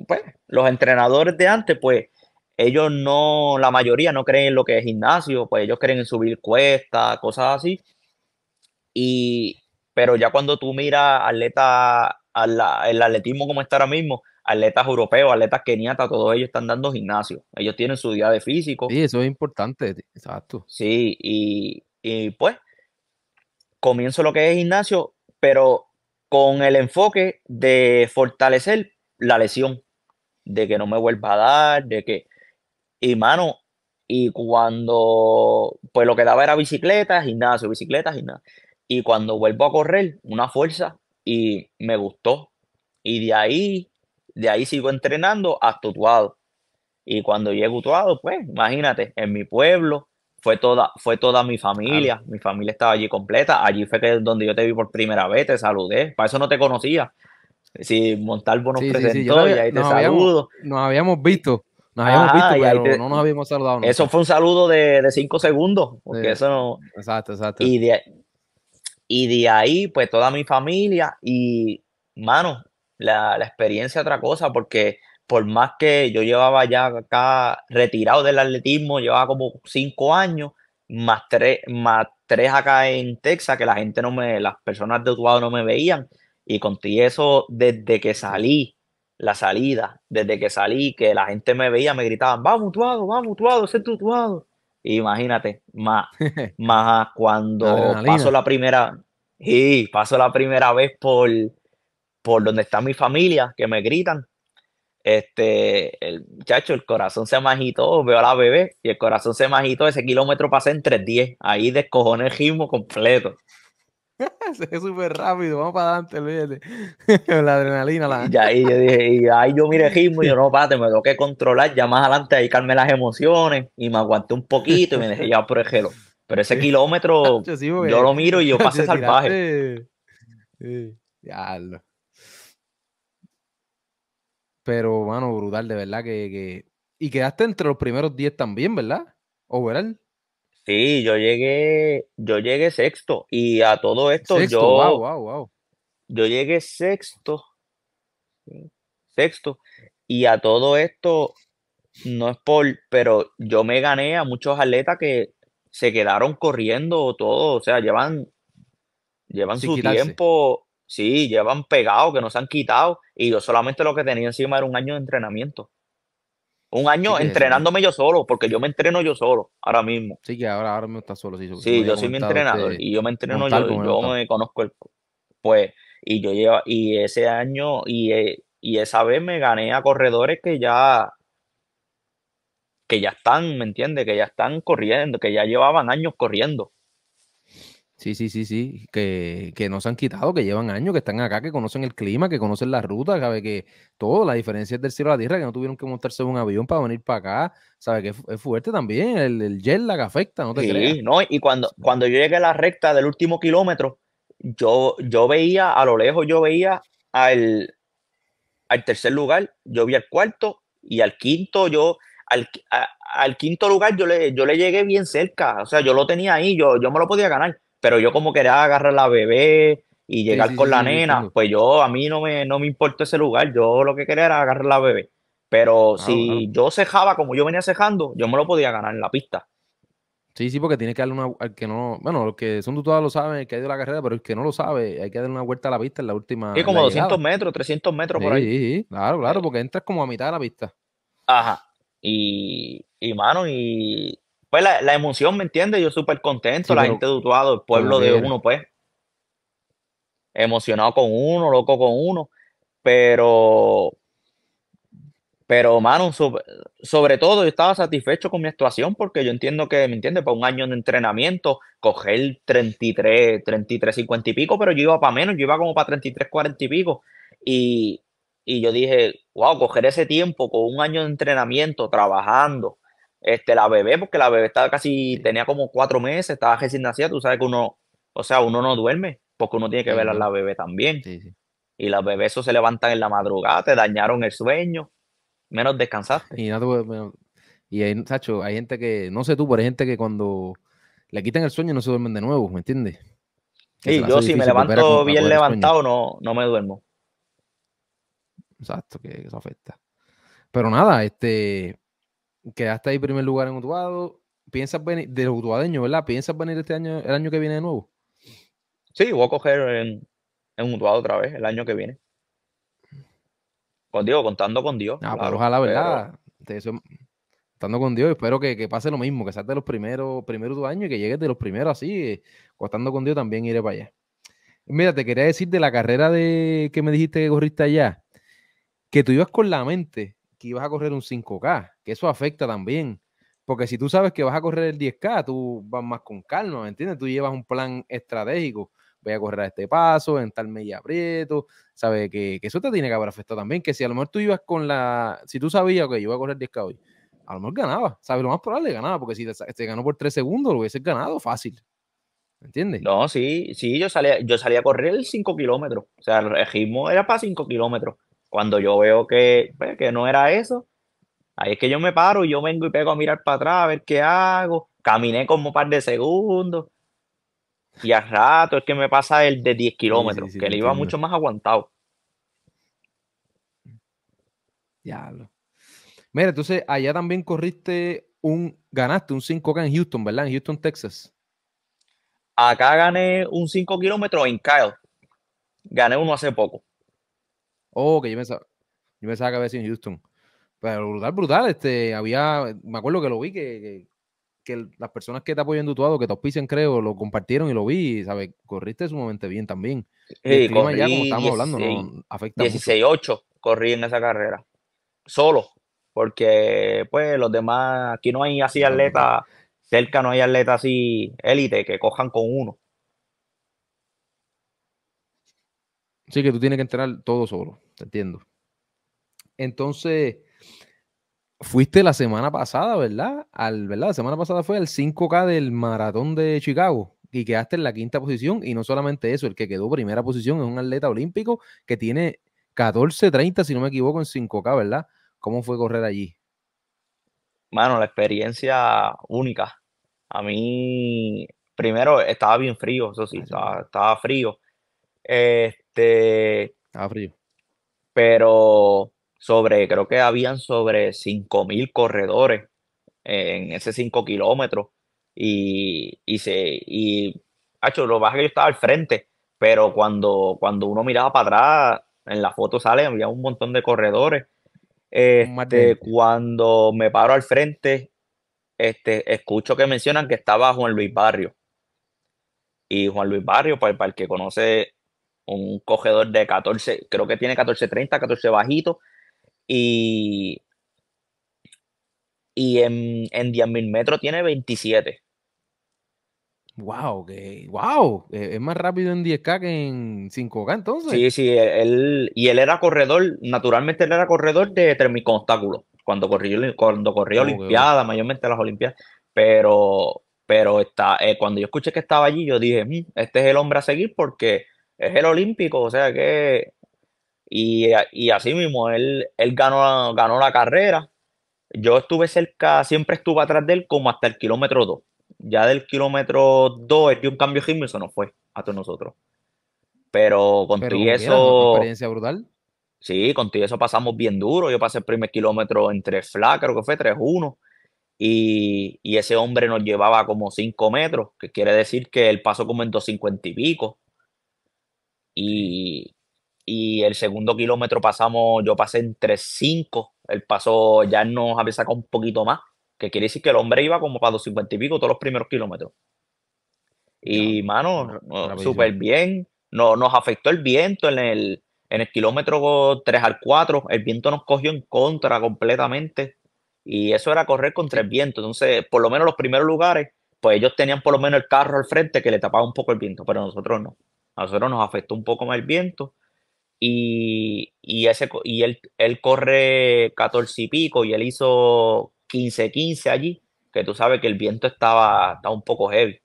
pues, los entrenadores de antes, pues ellos no, la mayoría no creen en lo que es gimnasio, pues ellos creen en subir cuestas, cosas así. Y pero ya cuando tú miras atletas, el atletismo como está ahora mismo, atletas europeos, atletas keniatas, todos ellos están dando gimnasio. Ellos tienen su día de físico. Sí, eso es importante, exacto. Sí, y, y pues comienzo lo que es gimnasio, pero con el enfoque de fortalecer la lesión, de que no me vuelva a dar, de que, y mano, y cuando, pues lo que daba era bicicleta, gimnasio, bicicleta, gimnasio. Y cuando vuelvo a correr, una fuerza y me gustó. Y de ahí, de ahí sigo entrenando hasta Utuado. Y cuando llego a Utuado, pues imagínate, en mi pueblo, fue toda, fue toda mi familia, mi familia estaba allí completa, allí fue que donde yo te vi por primera vez, te saludé, para eso no te conocía. Si Montalvo nos presentó y ahí te saludo. nos habíamos visto, nos habíamos ah, visto, no nos habíamos saludado. Eso fue un saludo de, cinco segundos, porque eso no... Exacto, exacto. Y y de ahí, pues toda mi familia y, mano, la, la experiencia otra cosa, porque por más que yo llevaba ya acá retirado del atletismo, llevaba como cinco años, más tres, más tres acá en Texas, que la gente no me, las personas de Utuado no me veían. Y conté eso desde que salí, la salida, desde que salí, que la gente me veía, me gritaban, vamos Utuado, vamos Utuado, ese es tu Imagínate, más, más cuando paso la primera, y paso la primera vez por, por donde está mi familia, que me gritan. Este, el muchacho, el corazón se me veo a la bebé y el corazón se me Ese kilómetro pasé en 3.10, Ahí descojoné el ritmo completo. Se ve súper rápido, vamos para adelante, con la adrenalina. La... Y ahí yo dije, y ahí yo miré ritmo y yo, no, pate, me tengo que controlar, ya más adelante ahí calme las emociones y me aguanté un poquito y me dejé llevar por el gelo. Pero ese kilómetro, yo, lo miro y yo pasé salvaje. ya Pero, mano, brutal, de verdad que, que... Y quedaste entre los primeros 10 también, ¿verdad? Overall. Sí, yo llegué, yo llegué sexto y a todo esto yo, yo llegué sexto, sexto y a todo esto no es por, pero yo me gané a muchos atletas que se quedaron corriendo o todo, o sea, llevan, llevan su tiempo, sí, llevan pegado, que no se han quitado, y yo solamente lo que tenía encima era un año de entrenamiento. Un año entrenándome yo solo, porque yo me entreno yo solo ahora mismo. Sí, que ahora, mismo está solo. Sí, yo soy mi entrenador y yo me entreno yo, yo me conozco el. Pues, y yo llevo, y ese año, y, eh, y esa vez me gané a corredores que ya, que ya están, ¿me entiendes? Que ya están corriendo, que ya llevaban años corriendo. Sí, sí, sí, sí, que, que no se han quitado, que llevan años, que están acá, que conocen el clima, que conocen la ruta, sabe que todo, la diferencia es del cielo a la tierra, que no tuvieron que montarse un avión para venir para acá, sabe que es, fuerte también, el, el jet lag afecta, no te sí, y cuando, cuando yo llegué a la recta del último kilómetro, yo, yo veía, a lo lejos yo veía al, tercer lugar, yo vi al cuarto y al quinto yo, al, al quinto lugar yo le, yo le llegué bien cerca, o sea, yo lo tenía ahí, yo, yo me lo podía ganar pero yo como quería agarrar la bebé y llegar con la nena, pues yo a mí no me, no me importó ese lugar, yo lo que quería era agarrar la bebé. Pero ah, si yo cejaba como yo venía cejando, yo me lo podía ganar en la pista. Sí, sí, porque tiene que darle una. que no. Bueno, los que son todos lo saben, el que ha ido la carrera, pero el que no lo sabe, hay que darle una vuelta a la pista en la última. Sí, como 200 metros, 300 metros por ahí. Sí, claro, claro, eh. porque entras como a mitad de la pista. Ajá. Y, y mano, y pues la, emoción, ¿me entiendes? Yo súper contento, la gente de Utuado, el pueblo de uno, pues. Emocionado con uno, loco con uno. Pero, pero, mano, sobre, todo yo estaba satisfecho con mi actuación porque yo entiendo que, ¿me entiendes? Para un año de entrenamiento, coger 33, 33, 50 y pico, pero yo iba para menos, yo iba como para 33, 40 y pico. Y, y yo dije, wow, coger ese tiempo con un año de entrenamiento, trabajando, este, la bebé, porque la bebé estaba casi, tenía como cuatro meses, estaba recién nacida, tú sabes que uno, o sea, uno no duerme, porque uno tiene que ver a la bebé también. Y las bebés se levantan en la madrugada, te dañaron el sueño, menos descansaste. Y, nada y hay, Sacho, hay gente que, no sé tú, pero hay gente que cuando le quitan el sueño no se duermen de nuevo, ¿me entiendes? sí, yo si me levanto bien levantado no, no me duermo. Exacto, que eso afecta. Pero nada, este, quedaste ahí primer lugar en Utuado. ¿Piensas venir, de los utuadeños, ¿verdad? ¿Piensas venir este año, el año que viene de nuevo? Sí, voy a coger en, en otra vez el año que viene. Con Dios, contando con Dios. Ah, pues pero ojalá, ¿verdad? contando con Dios, espero que, pase lo mismo, que salte de los primeros, primeros dos años y que llegues de los primeros así. Eh, contando con Dios también iré para allá. Mira, te quería decir de la carrera de que me dijiste que corriste allá, que tú ibas con la mente que ibas a correr un 5K, que eso afecta también. Porque si tú sabes que vas a correr el 10K, tú vas más con calma, ¿me entiendes? Tú llevas un plan estratégico. Voy a correr a este paso, en tal media aprieto, ¿sabes? Que, eso te tiene que haber afectado también. Que si a lo mejor tú ibas con la. Si tú sabías que iba a correr 10K hoy, a lo mejor ganaba, ¿sabes? Lo más probable ganaba, porque si te, ganó por 3 segundos, lo hubiese ganado fácil, ¿me ¿Entiendes? No, sí, sí, yo salía, yo salía a correr el 5 kilómetros. O sea, el ritmo era para 5 kilómetros. Cuando yo veo pues, que, no era eso, ahí es que yo me paro y yo vengo y pego a mirar para atrás, a ver qué hago. Caminé como un par de segundos. Y al rato es que me pasa el de 10 kilómetros, que le iba mucho más aguantado. Diablo. Mira, entonces allá también corriste un, ganaste un 5K en Houston, ¿verdad? En Houston, Texas. Acá gané un 5 kilómetros en Kyle. Gané uno hace poco. Oh, que yo me yo que había sido en Houston. Pero brutal, brutal. Este, había, me acuerdo que lo vi, que, las personas que te apoyan lado, que te auspician, creo, lo compartieron y lo vi, ¿sabes? Corriste sumamente bien también. Sí, ya, como estábamos hablando, no afecta 16-8 corrí en esa carrera. Solo. Porque, pues, los demás, aquí no hay así atletas, cerca no hay atletas así élite que cojan con uno. Sí, que tú tienes que entrenar todo solo, te entiendo. Entonces, fuiste la semana pasada, ¿verdad? Al, ¿verdad? La semana pasada fue al 5K del maratón de Chicago y quedaste en la quinta posición. Y no solamente eso, el que quedó primera posición es un atleta olímpico que tiene 14-30, si no me equivoco, en 5K, ¿verdad? ¿Cómo fue correr allí? Mano, la experiencia única. A mí, primero, estaba bien frío, eso sí, ah, estaba, frío. Eh, este, frío. Pero sobre, creo que habían sobre 5.000 corredores en ese 5 kilómetros. Y, y se. Y, hecho, lo más que yo estaba al frente, pero cuando, cuando uno miraba para atrás, en la foto sale, había un montón de corredores. Este, cuando me paro al frente, este, escucho que mencionan que estaba Juan Luis Barrio. Y Juan Luis Barrio, para el que conoce un cogedor de 14, creo que tiene 14.30, 14 bajitos. Y, y en, 10.000 metros tiene 27. Wow, que, wow, e, es más rápido en 10K que en 5K entonces. Sí, sí, e, él, y él era corredor, naturalmente él era corredor de 3.000 obstáculos, cuando corrió, cuando corrió oh, olimpiada Olimpiadas, mayormente las Olimpiadas, pero, pero está, eh, cuando yo escuché que estaba allí, yo dije, mm, este es el hombre a seguir porque es el olímpico, o sea que... Y, y así mismo, él, ganó, la carrera. Yo estuve cerca, siempre estuve atrás de él como hasta el kilómetro 2. Ya del kilómetro 2 el dio un cambio y eso no fue hasta nosotros. Pero con Pero eso... Una experiencia brutal. Sí, contigo eso pasamos bien duro. Yo pasé el primer kilómetro entre 3 creo que fue 3-1. Y, y, ese hombre nos llevaba como 5 metros, que quiere decir que él pasó como en 250 y pico. Y, el segundo kilómetro pasamos, yo pasé entre 5, el paso ya nos había sacado un poquito más, que quiere decir que el hombre iba como para 250 y pico todos los primeros kilómetros. Y mano, súper bien, no, nos afectó el viento en el, en el kilómetro 3 al 4, el viento nos cogió en contra completamente y eso era correr contra el viento, entonces por lo menos los primeros lugares, pues ellos tenían por lo menos el carro al frente que le tapaba un poco el viento, pero nosotros no nosotros nos afectó un poco más el viento. Y, ese, y él, corre 14 y pico y él hizo 15-15 allí, que tú sabes que el viento estaba, estaba un poco heavy.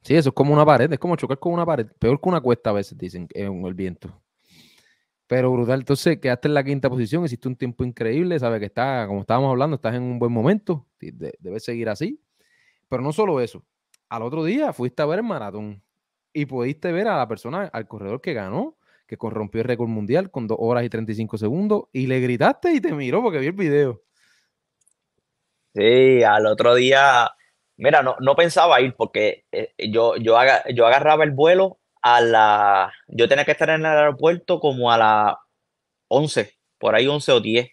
Sí, eso es como una pared, es como chocar con una pared, peor que una cuesta a veces, dicen, eh, en el viento. Pero brutal, entonces quedaste en la quinta posición, hiciste un tiempo increíble, sabes que está, como estábamos hablando, estás en un buen momento, debes seguir así. Pero no solo eso, al otro día fuiste a ver el maratón y pudiste ver a la persona, al corredor que ganó, que corrompió el récord mundial con dos horas y 35 segundos y le gritaste y te miró porque vio el video. Sí, al otro día, mira, no, pensaba ir porque eh, yo, yo, yo agarraba el vuelo a la, yo tenía que estar en el aeropuerto como a las 11, por ahí 11 o 10.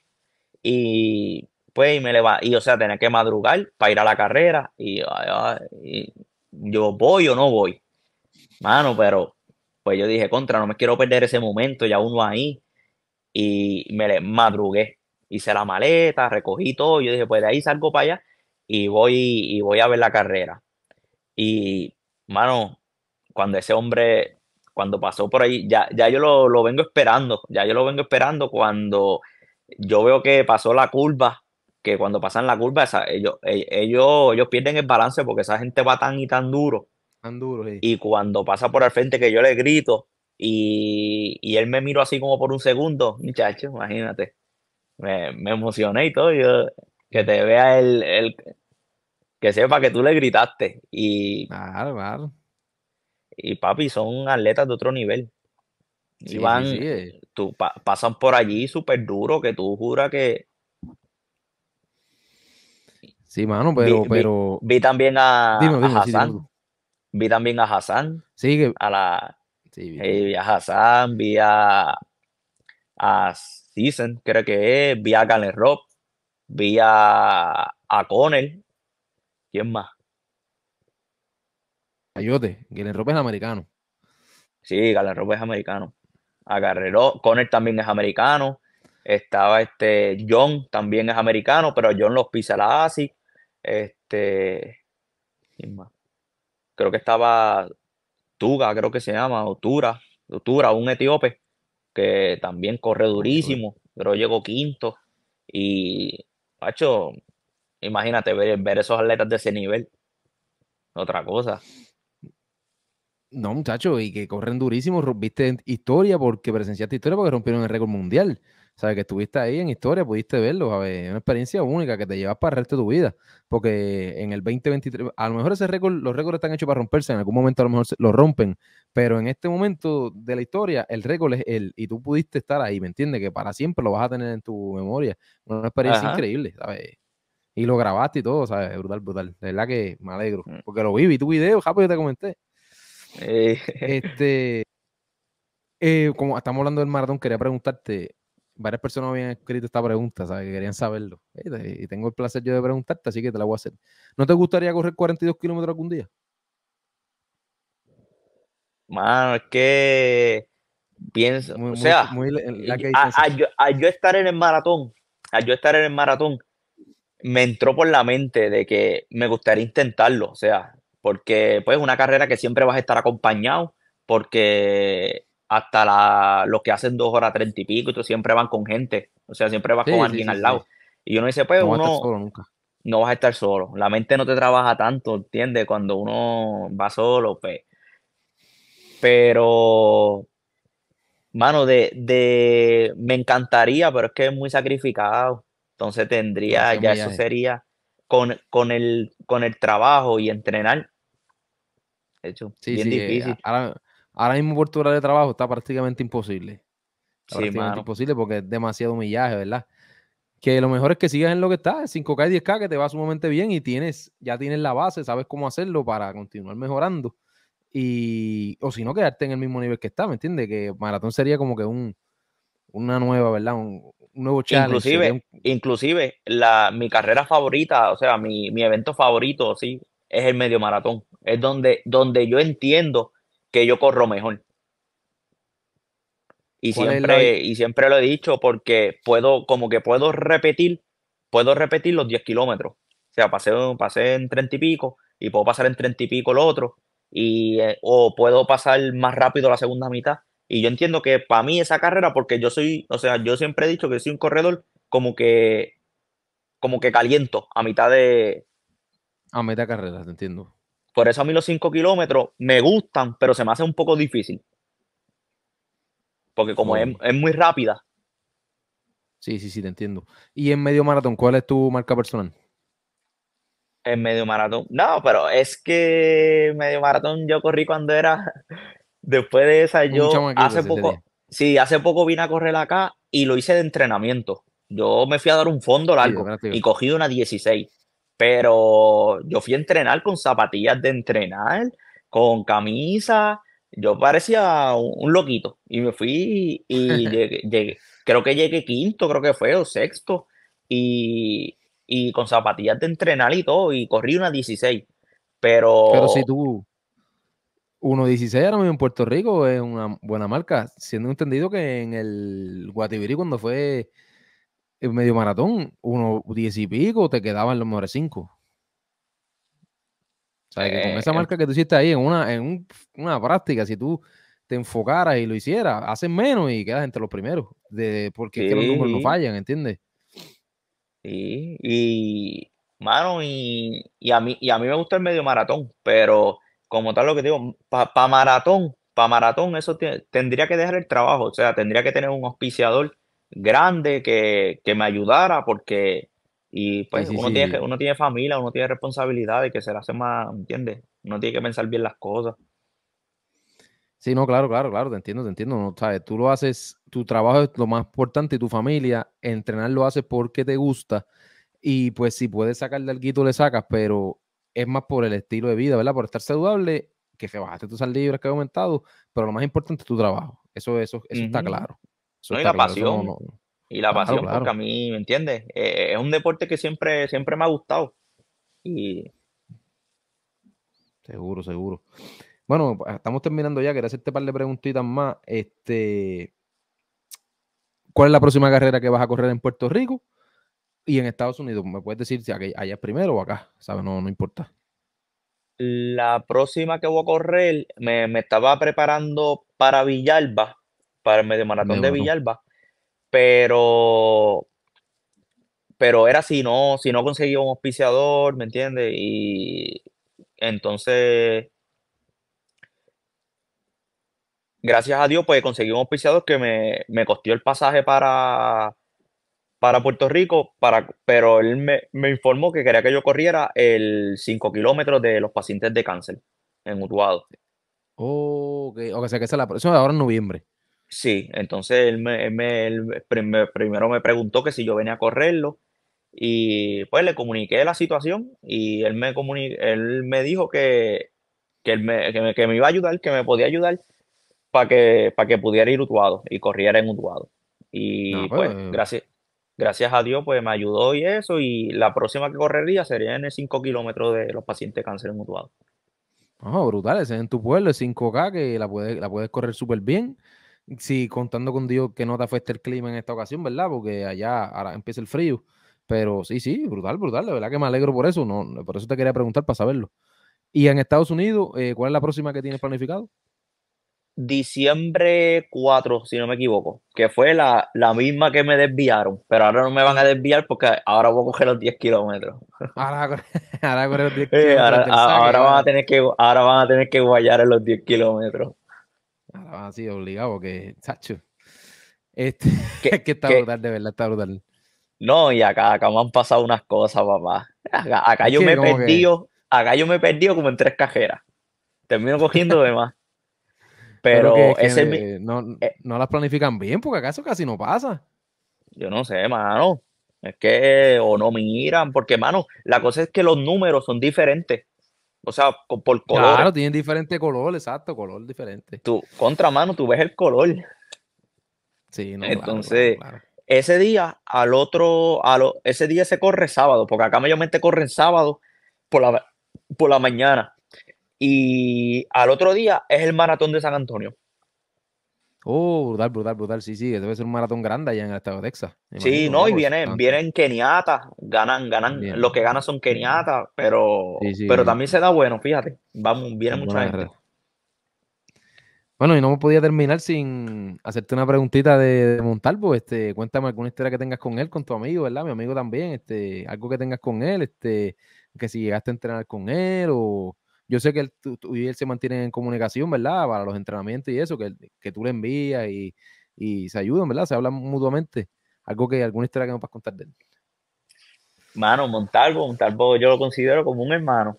Y pues y me va. y o sea, tenía que madrugar para ir a la carrera y, y yo voy o no voy. Mano, pero pues yo dije, contra, no me quiero perder ese momento, ya uno ahí. Y me madrugué, hice la maleta, recogí todo. Yo dije, pues de ahí salgo para allá y voy, y voy a ver la carrera. Y, mano, cuando ese hombre, cuando pasó por ahí, ya, ya yo lo, lo vengo esperando, ya yo lo vengo esperando cuando yo veo que pasó la curva que cuando pasan la curva, esa, ellos, ellos, pierden el balance porque esa gente va tan y tan duro. Tan duro, sí. Y cuando pasa por al frente que yo le grito y, él me miro así como por un segundo, muchacho, imagínate. Me, emocioné y todo. Yo, que te vea el, que sepa que tú le gritaste. Y, claro, claro. Y papi, son atletas de otro nivel. y van, eh. tú, pasan por allí súper duro que tú juras que, Sí, mano, pero. Vi, pero... vi, también a, Hassan. vi también a Hassan. Sí, A la. Eh, vi. a Hassan, vi a. A Season, creo que es. Vi a Galen Vi a. A Connell. ¿Quién más? Ayote. Galen Rob es americano. Sí, Galen Rob es americano. A Connell también es americano. Estaba este John, también es americano, pero John los pisa la ASIC. Este, creo que estaba Tuga, creo que se llama, Otura, Tura, un etíope, que también corre durísimo, pero llegó quinto. Y, Pacho, imagínate ver, ver esos atletas de ese nivel. Otra cosa. No, muchacho, y que corren durísimo, rompiste historia porque presenciaste historia porque rompieron el récord mundial. ¿sabes? que estuviste ahí en historia, pudiste verlo, ¿sabes? una experiencia única que te llevas para el resto de tu vida. Porque en el 2023, a lo mejor ese récord, los récords están hechos para romperse, en algún momento a lo mejor lo rompen, pero en este momento de la historia, el récord es él y tú pudiste estar ahí, ¿me entiendes? Que para siempre lo vas a tener en tu memoria. Una experiencia increíble, ¿sabes? Y lo grabaste y todo, ¿sabes? Brutal, brutal. De verdad que me alegro. Mm. Porque lo vi, vi tu video, Japo, pues yo te comenté. Eh. Este. Eh, como estamos hablando del maratón, quería preguntarte, varias personas habían escrito esta pregunta, ¿sabes? Que querían saberlo. Y tengo el placer yo de preguntarte, así que te la voy a hacer. ¿No te gustaría correr 42 kilómetros algún día? Mano, es que pienso, o sea, a, yo, estar en el maratón, al yo estar en el maratón, me entró por la mente de que me gustaría intentarlo, o sea, porque pues es una carrera que siempre vas a estar acompañado, porque hasta la, los que hacen dos horas treinta y pico, y tú siempre van con gente, o sea, siempre vas con alguien al lado. Y uno dice, pues, uno, no vas a estar solo, la mente no te trabaja tanto, ¿entiendes? Cuando uno va solo, pues. Pero, mano, de, me encantaría, pero es que es muy sacrificado, entonces tendría, ya eso sería con, con, el, con el trabajo y entrenar. De hecho, bien eh, difícil. Ahora, Ahora mismo por tu hora de trabajo está prácticamente imposible. sí, prácticamente imposible porque es demasiado humillaje, ¿verdad? Que lo mejor es que sigas en lo que estás, 5K y 10K, que te va sumamente bien y tienes, ya tienes la base, sabes cómo hacerlo para continuar mejorando. Y, o si no, quedarte en el mismo nivel que está, ¿me entiendes? Que maratón sería como que una nueva, ¿verdad? Un, nuevo challenge. Inclusive, inclusive mi carrera favorita, o sea, mi, evento favorito, sí, es el medio maratón. Es donde, donde yo entiendo que yo corro mejor. Y siempre, y siempre lo he dicho porque puedo, como que puedo repetir, puedo repetir los 10 kilómetros. O sea, pasé, pasé en 30 y pico y puedo pasar en 30 y pico lo otro. Y, eh, o puedo pasar más rápido la segunda mitad. Y yo entiendo que para mí esa carrera, porque yo soy, o sea, yo siempre he dicho que soy un corredor como que, como que caliento a mitad de... A mitad de carrera, te entiendo. Por eso a mí los 5 kilómetros me gustan, pero se me hace un poco difícil. Porque como es, muy rápida. Sí, sí, sí, te entiendo. ¿Y en medio maratón, cuál es tu marca personal? En medio maratón. No, pero es que medio maratón yo corrí cuando era. Después de esa, yo hace poco. Sí, hace poco vine a correr acá y lo hice de entrenamiento. Yo me fui a dar un fondo largo y cogí una 16 pero yo fui a entrenar con zapatillas de entrenar, con camisa, yo parecía un, loquito y me fui y llegué, creo que llegué quinto, creo que fue, o sexto, y, con zapatillas de entrenar y todo, y corrí una 16, pero... Pero si tú... 1.16 ahora mismo en Puerto Rico es una buena marca, siendo entendido que en el Guatibiri cuando fue el medio maratón, uno diez y pico, te quedaban los mejores cinco. O sea, que con eh, esa eh, marca que tú hiciste ahí, en una, en una práctica, si tú te enfocaras y lo hicieras, haces menos y quedas entre los primeros, de, porque que los números no fallan, ¿entiendes? Sí, y mano, y, a mí, y a mí me gusta el medio maratón, pero como tal lo que digo, para maratón, para maratón, eso tendría que dejar el trabajo, o sea, tendría que tener un auspiciador grande que, me ayudara porque y pues uno, Tiene, uno tiene familia, uno tiene y que se la hace más, ¿entiendes? Uno tiene que pensar bien las cosas. Sí, no, claro, claro, claro, te entiendo, te entiendo. tú lo haces, tu trabajo es lo más importante y tu familia, entrenar lo haces porque te gusta y pues si puedes sacar del guito le sacas, pero es más por el estilo de vida, ¿verdad? Por estar saludable, que se bajaste tus libres, que ha aumentado, pero lo más importante es tu trabajo. Eso, eso, eso está claro y la pasión. Y la pasión, porque a mí, ¿me entiendes? Eh, es un deporte que siempre, siempre me ha gustado. Seguro, seguro. Bueno, pues, estamos terminando ya. Quería hacerte un par de preguntitas más. Este, ¿Cuál es la próxima carrera que vas a correr en Puerto Rico y en Estados Unidos? ¿Me puedes decir si allá es primero o acá? No, importa. La próxima que voy a correr, me estaba preparando para Villalba, para el medio maratón de Villalba, pero pero era si no, si no conseguí un auspiciador, ¿me entiendes? Y entonces, gracias a Dios, pues conseguí un auspiciador que me, me el pasaje para, para Puerto Rico, para, pero él me, informó que quería que yo corriera el 5 kilómetros de los pacientes de cáncer en Utuado. Oh, okay. o sea que esa es la próxima, ahora en noviembre. Sí, entonces él, me, primero me preguntó que si yo venía a correrlo y pues le comuniqué la situación y él me, él me dijo que, que, me, que, me, iba a ayudar, que me podía ayudar para que, para que pudiera ir Utuado y corriera en mutuado Y pues, pues eh. gracias, gracias a Dios pues me ayudó y eso y la próxima que correría sería en el 5 kilómetros de los pacientes cáncer en Utuado. Oh, brutal, es en tu pueblo, el 5K, que la puedes, la puedes correr súper bien. Sí, contando con Dios que no te este afecte el clima en esta ocasión, ¿verdad? Porque allá ahora empieza el frío. Pero sí, sí, brutal, brutal. La verdad que me alegro por eso. No, por eso te quería preguntar para saberlo. Y en Estados Unidos, eh, ¿cuál es la próxima que tienes planificado? Diciembre 4, si no me equivoco, que fue la, misma que me desviaron, pero ahora no me van a desviar porque ahora voy a coger los 10 kilómetros. Ahora, van a tener que, ahora van a tener que guayar en los 10 kilómetros. Ahora así, obligado, este, que Sacho. Este, que, está brutal, de verdad, está brutal. No, y acá, acá me han pasado unas cosas, papá. Acá, yo me he perdido, acá yo me he como en tres cajeras. Termino cogiendo demás Pero, ese no, eh no las planifican bien, porque acaso casi no pasa. Yo no sé, mano. Es que o no miran, porque, mano, la cosa es que los números son diferentes. O sea, por color. Claro, tienen diferente color, exacto, color diferente. Tú, contramano, tú ves el color. Sí, no, Entonces, ese día, al otro, a ese día se corre sábado, porque acá mayormente corren sábado por la, por la mañana. Y al otro día es el maratón de San Antonio. Oh, brutal, brutal, brutal. Sí, sí, debe ser un maratón grande allá en el estado de Texas. Sí, no, y vienen, vienen keniatas, ganan, ganan, los que ganan son keniatas, pero, pero también se da bueno, fíjate. Vamos, viene mucha gente. Bueno, y no me podía terminar sin hacerte una preguntita de, de, Montalvo. Pues, este, cuéntame alguna historia que tengas con él, con tu amigo, ¿verdad? Mi amigo también, este, algo que tengas con él, este, que si llegaste a entrenar con él o yo sé que él, tú, y él se mantienen en comunicación, ¿verdad? Para los entrenamientos y eso, que, tú le envías y, y, se ayudan, ¿verdad? Se hablan mutuamente. Algo que alguna historia que no puedas contar de él. Mano, Montalvo, Montalvo yo lo considero como un hermano.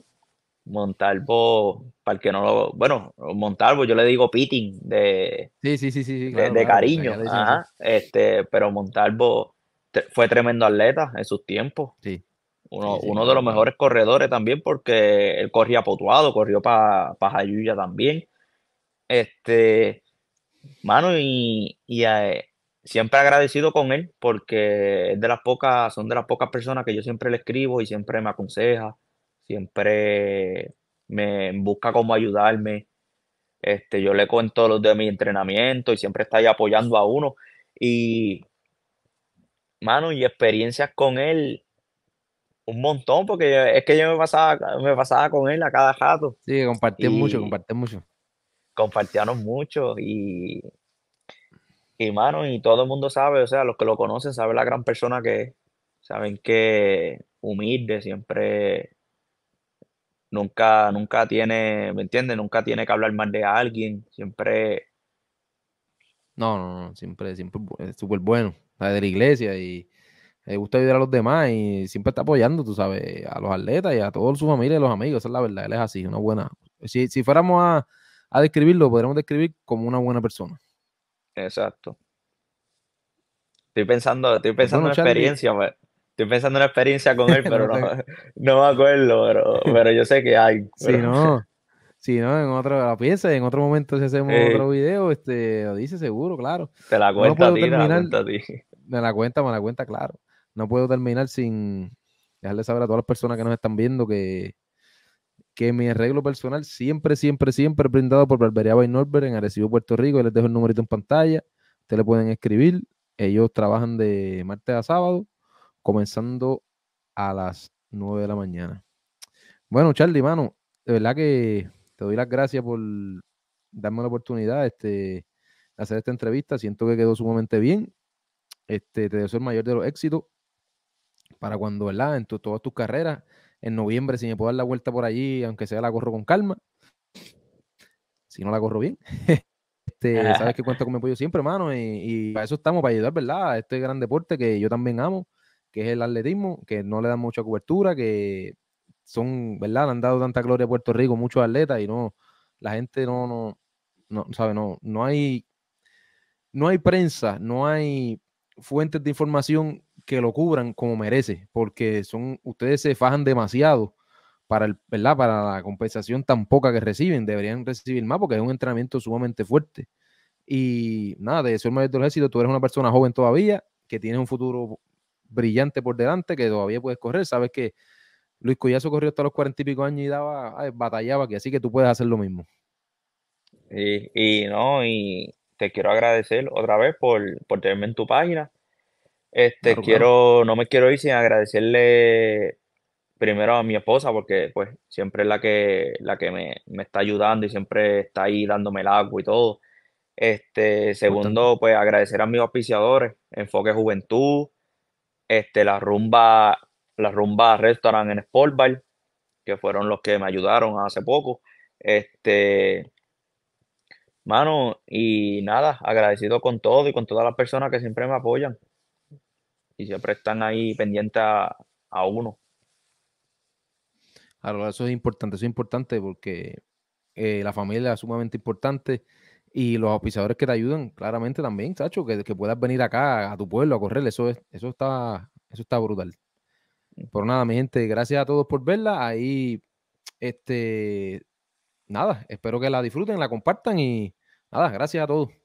Montalvo, para el que no lo. Bueno, Montalvo, yo le digo Pitting de. Sí, de, cariño. este, pero Montalvo fue tremendo atleta en sus tiempos. Sí. Uno, de los mejores corredores también, porque él corría potuado, corrió para pa Jayuya también. Este, mano, y, eh, siempre agradecido con él, porque de las pocas, son de las pocas personas que yo siempre le escribo y siempre me aconseja, siempre me busca cómo ayudarme. Este, yo le cuento los de mi entrenamiento y siempre está ahí apoyando a uno. Y, mano, y experiencias con él un montón, porque es que yo me pasaba, me pasaba con él a cada rato. Sí, compartí mucho, compartí mucho. Compartíamos mucho y, y mano, y todo el mundo sabe, o sea, los que lo conocen saben la gran persona que Saben que humilde, siempre nunca, nunca tiene, ¿me entiendes? Nunca tiene que hablar mal de alguien, siempre. No, no, no, siempre, siempre súper bueno. de la iglesia y, le gusta ayudar a los demás y siempre está apoyando, tú sabes, a los atletas y a toda su familia y a los amigos. Esa es la verdad, él es así, una buena. Si, fuéramos a, describirlo, podríamos describir como una buena persona. Exacto. Estoy pensando, pensando en una experiencia, estoy pensando en experiencia con él, pero no, me acuerdo, pero, yo sé que hay. Si no, si no, en piensa en otro momento si hacemos eh. otro video, este, lo dice seguro, claro. Te la cuenta la cuenta a ti. Me la cuenta, me la cuenta, claro no puedo terminar sin dejarle saber a todas las personas que nos están viendo que, que mi arreglo personal siempre, siempre, siempre brindado por Barbería by en Arecibo, Puerto Rico. Les dejo el numerito en pantalla. Ustedes le pueden escribir. Ellos trabajan de martes a sábado, comenzando a las 9 de la mañana. Bueno, Charlie, mano, de verdad que te doy las gracias por darme la oportunidad este, de hacer esta entrevista. Siento que quedó sumamente bien. Este, te deseo el mayor de los éxitos para cuando, ¿verdad? En todas tus carreras, en noviembre, si me puedo dar la vuelta por allí, aunque sea la corro con calma, si no la corro bien, este, sabes que cuento con mi apoyo siempre, hermano, y, para eso estamos, para ayudar, ¿verdad? A este gran deporte que yo también amo, que es el atletismo, que no le dan mucha cobertura, que son, ¿verdad? Le han dado tanta gloria a Puerto Rico, muchos atletas, y no, la gente no, no, no, sabe, no, no hay, no hay prensa, no hay fuentes de información que lo cubran como merece, porque son, ustedes se fajan demasiado para, el, ¿verdad? para la compensación tan poca que reciben. Deberían recibir más porque es un entrenamiento sumamente fuerte. Y nada, de ser el mayor del éxito. Tú eres una persona joven todavía, que tiene un futuro brillante por delante, que todavía puedes correr. Sabes que Luis Collazo corrió hasta los cuarenta y pico años y daba, batallaba aquí, así que tú puedes hacer lo mismo. Y, no, y te quiero agradecer otra vez por tenerme en tu página. Este, quiero, no me quiero ir sin agradecerle primero a mi esposa, porque pues siempre es la que, la que me, está ayudando y siempre está ahí dándome el agua y todo. Este, segundo, pues agradecer a mis auspiciadores, Enfoque Juventud, este, la rumba, la rumba restaurant en Sport que fueron los que me ayudaron hace poco. Este, mano, y nada, agradecido con todo y con todas las personas que siempre me apoyan y siempre están ahí pendientes a, uno. Claro, ah, eso es importante, eso es importante porque eh, la familia es sumamente importante y los auspiciadores que te ayudan, claramente también, Sacho, que, que, puedas venir acá a tu pueblo a correr, eso, eso, está, eso está brutal. Por nada, mi gente, gracias a todos por verla. Ahí, este, nada, espero que la disfruten, la compartan y nada, gracias a todos.